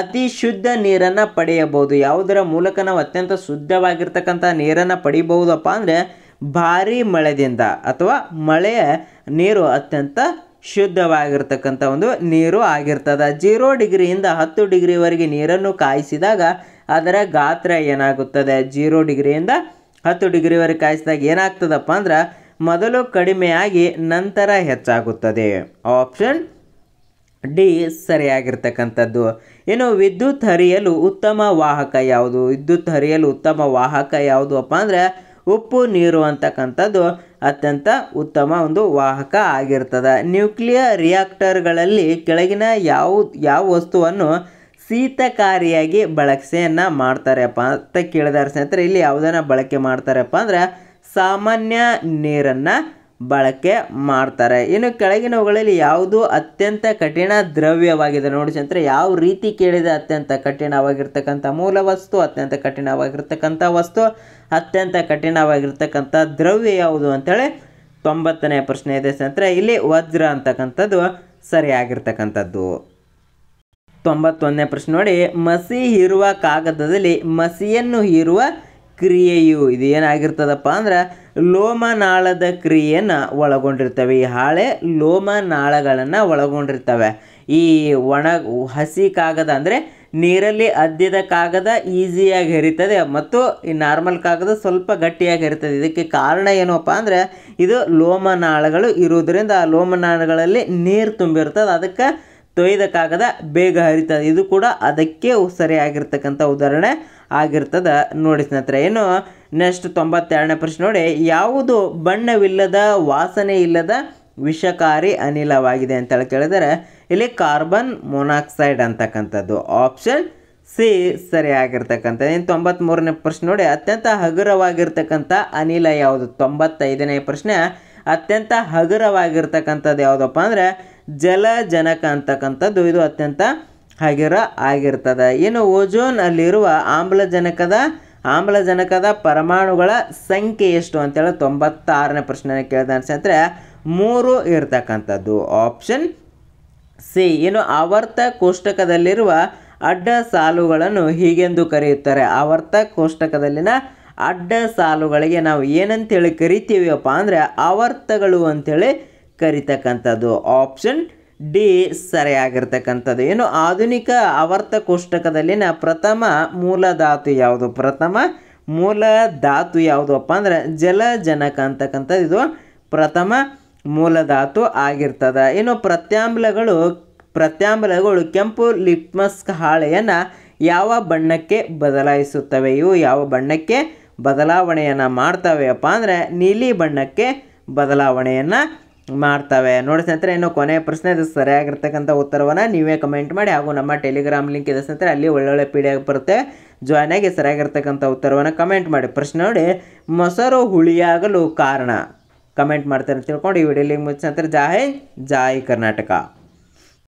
ಅತಿ ಶುದ್ಧ ನೀರನ್ನು ಪಡೆಯಬಹುದು ಯಾವುದರ ಮೂಲಕ ನಾವು ಅತ್ಯಂತ ಶುದ್ಧವಾಗಿರ್ತಕ್ಕಂಥ ನೀರನ್ನು ಪಡಿಬಹುದಪ್ಪ ಅಂದರೆ ಭಾರಿ ಮಳೆದಿಂದ ಅಥವಾ ಮಳೆಯ ನೀರು ಅತ್ಯಂತ ಶುದ್ಧವಾಗಿರ್ತಕ್ಕಂಥ ಒಂದು ನೀರು ಆಗಿರ್ತದೆ ಜೀರೋ ಡಿಗ್ರಿಯಿಂದ ಹತ್ತು ಡಿಗ್ರಿವರೆಗೆ ನೀರನ್ನು ಕಾಯಿಸಿದಾಗ ಅದರ ಗಾತ್ರ ಏನಾಗುತ್ತದೆ ಜೀರೋ ಡಿಗ್ರಿಯಿಂದ ಹತ್ತು ಡಿಗ್ರಿವರೆಗೆ ಕಾಯಿಸಿದಾಗ ಏನಾಗ್ತದಪ್ಪ ಅಂದ್ರೆ ಮೊದಲು ಕಡಿಮೆಯಾಗಿ ನಂತರ ಹೆಚ್ಚಾಗುತ್ತದೆ ಆಪ್ಷನ್ ಡಿ ಸರಿಯಾಗಿರ್ತಕ್ಕಂಥದ್ದು ಇನ್ನು ವಿದ್ಯುತ್ ಹರಿಯಲು ಉತ್ತಮ ವಾಹಕ ಯಾವುದು ವಿದ್ಯುತ್ ಹರಿಯಲು ಉತ್ತಮ ವಾಹಕ ಯಾವುದು ಅಪ್ಪ ಅಂದರೆ ಉಪ್ಪು ನೀರು ಅಂತಕ್ಕಂಥದ್ದು ಅತ್ಯಂತ ಉತ್ತಮ ಒಂದು ವಾಹಕ ಆಗಿರ್ತದೆ ನ್ಯೂಕ್ಲಿಯರ್ ರಿಯಾಕ್ಟರ್ಗಳಲ್ಲಿ ಕೆಳಗಿನ ಯಾವ ಯಾವ ವಸ್ತುವನ್ನು ಶೀತಕಾರಿಯಾಗಿ ಬಳಕೆಯನ್ನು ಮಾಡ್ತಾರಪ್ಪ ಅಂತ ಕೇಳಿದಾರೆ ಸ್ನೇಹಿತರೆ ಇಲ್ಲಿ ಯಾವುದನ್ನು ಬಳಕೆ ಮಾಡ್ತಾರಪ್ಪ ಅಂದರೆ ಸಾಮಾನ್ಯ ನೀರನ್ನು ಬಳಕೆ ಮಾಡ್ತಾರೆ ಇನ್ನು ಕೆಳಗಿನವುಗಳಲ್ಲಿ ಯಾವುದು ಅತ್ಯಂತ ಕಠಿಣ ದ್ರವ್ಯವಾಗಿದೆ ನೋಡಿ ಚಂದ್ರೆ ಯಾವ ರೀತಿ ಕೇಳಿದೆ ಅತ್ಯಂತ ಕಠಿಣವಾಗಿರ್ತಕ್ಕಂಥ ಮೂಲ ವಸ್ತು ಅತ್ಯಂತ ಕಠಿಣವಾಗಿರ್ತಕ್ಕಂಥ ವಸ್ತು ಅತ್ಯಂತ ಕಠಿಣವಾಗಿರ್ತಕ್ಕಂಥ ದ್ರವ್ಯ ಯಾವುದು ಅಂತೇಳಿ ತೊಂಬತ್ತನೇ ಪ್ರಶ್ನೆ ಇದೆ ಸ್ನೇಹಿತರೆ ಇಲ್ಲಿ ವಜ್ರ ಅಂತಕ್ಕಂಥದ್ದು ಸರಿಯಾಗಿರ್ತಕ್ಕಂಥದ್ದು ತೊಂಬತ್ತೊಂದನೇ ಪ್ರಶ್ನೆ ನೋಡಿ ಮಸಿ ಇರುವ ಕಾಗದದಲ್ಲಿ ಮಸಿಯನ್ನು ಹೀರುವ ಕ್ರಿಯೆಯು ಇದು ಏನಾಗಿರ್ತದಪ್ಪ ಅಂದ್ರೆ ಲೋಮನಾಳದ ಕ್ರಿಯೆಯನ್ನು ಒಳಗೊಂಡಿರ್ತವೆ ಈ ಹಾಳೆ ಲೋಮನಾಳಗಳನ್ನು ಒಳಗೊಂಡಿರ್ತವೆ ಈ ಒಣ ಹಸಿ ಕಾಗದ ಅಂದರೆ ನೀರಲ್ಲಿ ಅದ್ದಿದ ಕಾಗದ ಈಸಿಯಾಗಿ ಹರಿತದೆ ಮತ್ತು ಈ ನಾರ್ಮಲ್ ಕಾಗದ ಸ್ವಲ್ಪ ಗಟ್ಟಿಯಾಗಿ ಹರಿತದೆ ಇದಕ್ಕೆ ಕಾರಣ ಏನಪ್ಪ ಅಂದರೆ ಇದು ಲೋಮನಾಳಗಳು ಇರುವುದರಿಂದ ಆ ಲೋಮನಾಳಗಳಲ್ಲಿ ನೀರು ತುಂಬಿರ್ತದೆ ಅದಕ್ಕೆ ತೊಯ್ದ ಕಾಗದ ಬೇಗ ಹರಿತದೆ ಇದು ಕೂಡ ಅದಕ್ಕೆ ಸರಿಯಾಗಿರ್ತಕ್ಕಂಥ ಉದಾಹರಣೆ ಆಗಿರ್ತದೆ ನೋಡಿ ಸ್ನೇಹಿತರೆ ಏನು ನೆಕ್ಸ್ಟ್ ತೊಂಬತ್ತೆರಡನೇ ಪ್ರಶ್ನೆ ನೋಡಿ ಯಾವುದು ಬಣ್ಣವಿಲ್ಲದ ವಾಸನೆ ಇಲ್ಲದ ವಿಷಕಾರಿ ಅನಿಲವಾಗಿದೆ ಅಂತೇಳಿ ಕೇಳಿದರೆ ಇಲ್ಲಿ ಕಾರ್ಬನ್ ಮೊನಾಕ್ಸೈಡ್ ಅಂತಕ್ಕಂಥದ್ದು ಆಪ್ಷನ್ ಸಿ ಸರಿಯಾಗಿರ್ತಕ್ಕಂಥ ಏನು ತೊಂಬತ್ತ್ಮೂರನೇ ಪ್ರಶ್ನೆ ನೋಡಿ ಅತ್ಯಂತ ಹಗುರವಾಗಿರ್ತಕ್ಕಂಥ ಅನಿಲ ಯಾವುದು ತೊಂಬತ್ತೈದನೇ ಪ್ರಶ್ನೆ ಅತ್ಯಂತ ಹಗುರವಾಗಿರ್ತಕ್ಕಂಥದ್ದು ಯಾವುದಪ್ಪ ಅಂದರೆ ಜಲಜನಕ ಅಂತಕ್ಕಂಥದ್ದು ಇದು ಅತ್ಯಂತ ಹಗುರ ಆಗಿರ್ತದೆ ಇನ್ನು ಓಜೋನಲ್ಲಿರುವ ಆಮ್ಲಜನಕದ ಆಮ್ಲಜನಕದ ಪರಮಾಣುಗಳ ಸಂಖ್ಯೆ ಎಷ್ಟು ಅಂತೇಳಿ ತೊಂಬತ್ತಾರನೇ ಪ್ರಶ್ನೆ ಕೇಳಿದ ಅನ್ಸಂದರೆ ಮೂರು ಇರ್ತಕ್ಕಂಥದ್ದು ಆಪ್ಷನ್ ಸಿ ಇನ್ನು ಆವರ್ತ ಕೋಷ್ಟಕದಲ್ಲಿರುವ ಅಡ್ಡ ಸಾಲುಗಳನ್ನು ಹೀಗೆಂದು ಕರೆಯುತ್ತಾರೆ ಆವರ್ತ ಕೋಷ್ಟಕದಲ್ಲಿನ ಅಡ್ಡ ಸಾಲುಗಳಿಗೆ ನಾವು ಏನಂತೇಳಿ ಕರಿತೀವಿಯಪ್ಪ ಅಂದರೆ ಆವರ್ತಗಳು ಅಂಥೇಳಿ ಕರಿತಕ್ಕಂಥದ್ದು ಆಪ್ಷನ್ ಡಿ ಸರಿಯಾಗಿರ್ತಕ್ಕಂಥದ್ದು ಏನು ಆಧುನಿಕ ಅವರ್ತ ಕೋಷ್ಟಕದಲ್ಲಿನ ಪ್ರಥಮ ಮೂಲ ಧಾತು ಯಾವುದು ಪ್ರಥಮ ಮೂಲ ಧಾತು ಯಾವುದಪ್ಪ ಅಂದ್ರೆ ಜಲಜನಕ ಅಂತಕ್ಕಂಥದ್ದು ಇದು ಪ್ರಥಮ ಮೂಲ ಧಾತು ಆಗಿರ್ತದೆ ಇನ್ನು ಪ್ರತ್ಯಾಮ್ಲಗಳು ಪ್ರತ್ಯಾಂಬಲಗಳು ಕೆಂಪು ಲಿಟ್ಮಸ್ ಹಾಳೆಯನ್ನು ಯಾವ ಬಣ್ಣಕ್ಕೆ ಬದಲಾಯಿಸುತ್ತವೆ ಇವು ಯಾವ ಬಣ್ಣಕ್ಕೆ ಬದಲಾವಣೆಯನ್ನು ಮಾಡ್ತಾವೆಯಪ್ಪ ಅಂದರೆ ನೀಲಿ ಬಣ್ಣಕ್ಕೆ ಬದಲಾವಣೆಯನ್ನು ಮಾಡ್ತವೆ ನೋಡಿ ಸ್ನೇಹಿತರೆ ಇನ್ನು ಕೊನೆಯ ಪ್ರಶ್ನೆ ಇದು ಸರಿಯಾಗಿರ್ತಕ್ಕಂಥ ಉತ್ತರವನ್ನು ನೀವೇ ಕಮೆಂಟ್ ಮಾಡಿ ಹಾಗೂ ನಮ್ಮ ಟೆಲಿಗ್ರಾಮ್ ಲಿಂಕ್ ಇದೆ ಸ್ನೇಹಿತರೆ ಅಲ್ಲಿ ಒಳ್ಳೊಳ್ಳೆ ಪಿ ಡಿ ಬರುತ್ತೆ ಜಾಯ್ನ್ ಆಗಿ ಸರಿಯಾಗಿರ್ತಕ್ಕಂಥ ಉತ್ತರವನ್ನು ಕಮೆಂಟ್ ಮಾಡಿ ಪ್ರಶ್ನೆ ನೋಡಿ ಮೊಸರು ಹುಳಿಯಾಗಲು ಕಾರಣ ಕಮೆಂಟ್ ಮಾಡ್ತಾರೆ ತಿಳ್ಕೊಂಡು ಈ ವಿಡಿಯೋ ಲಿಂಕ್ ಮುಚ್ಚ ನಂತರ ಜಾಯ್ ಜಾಯ್ ಕರ್ನಾಟಕ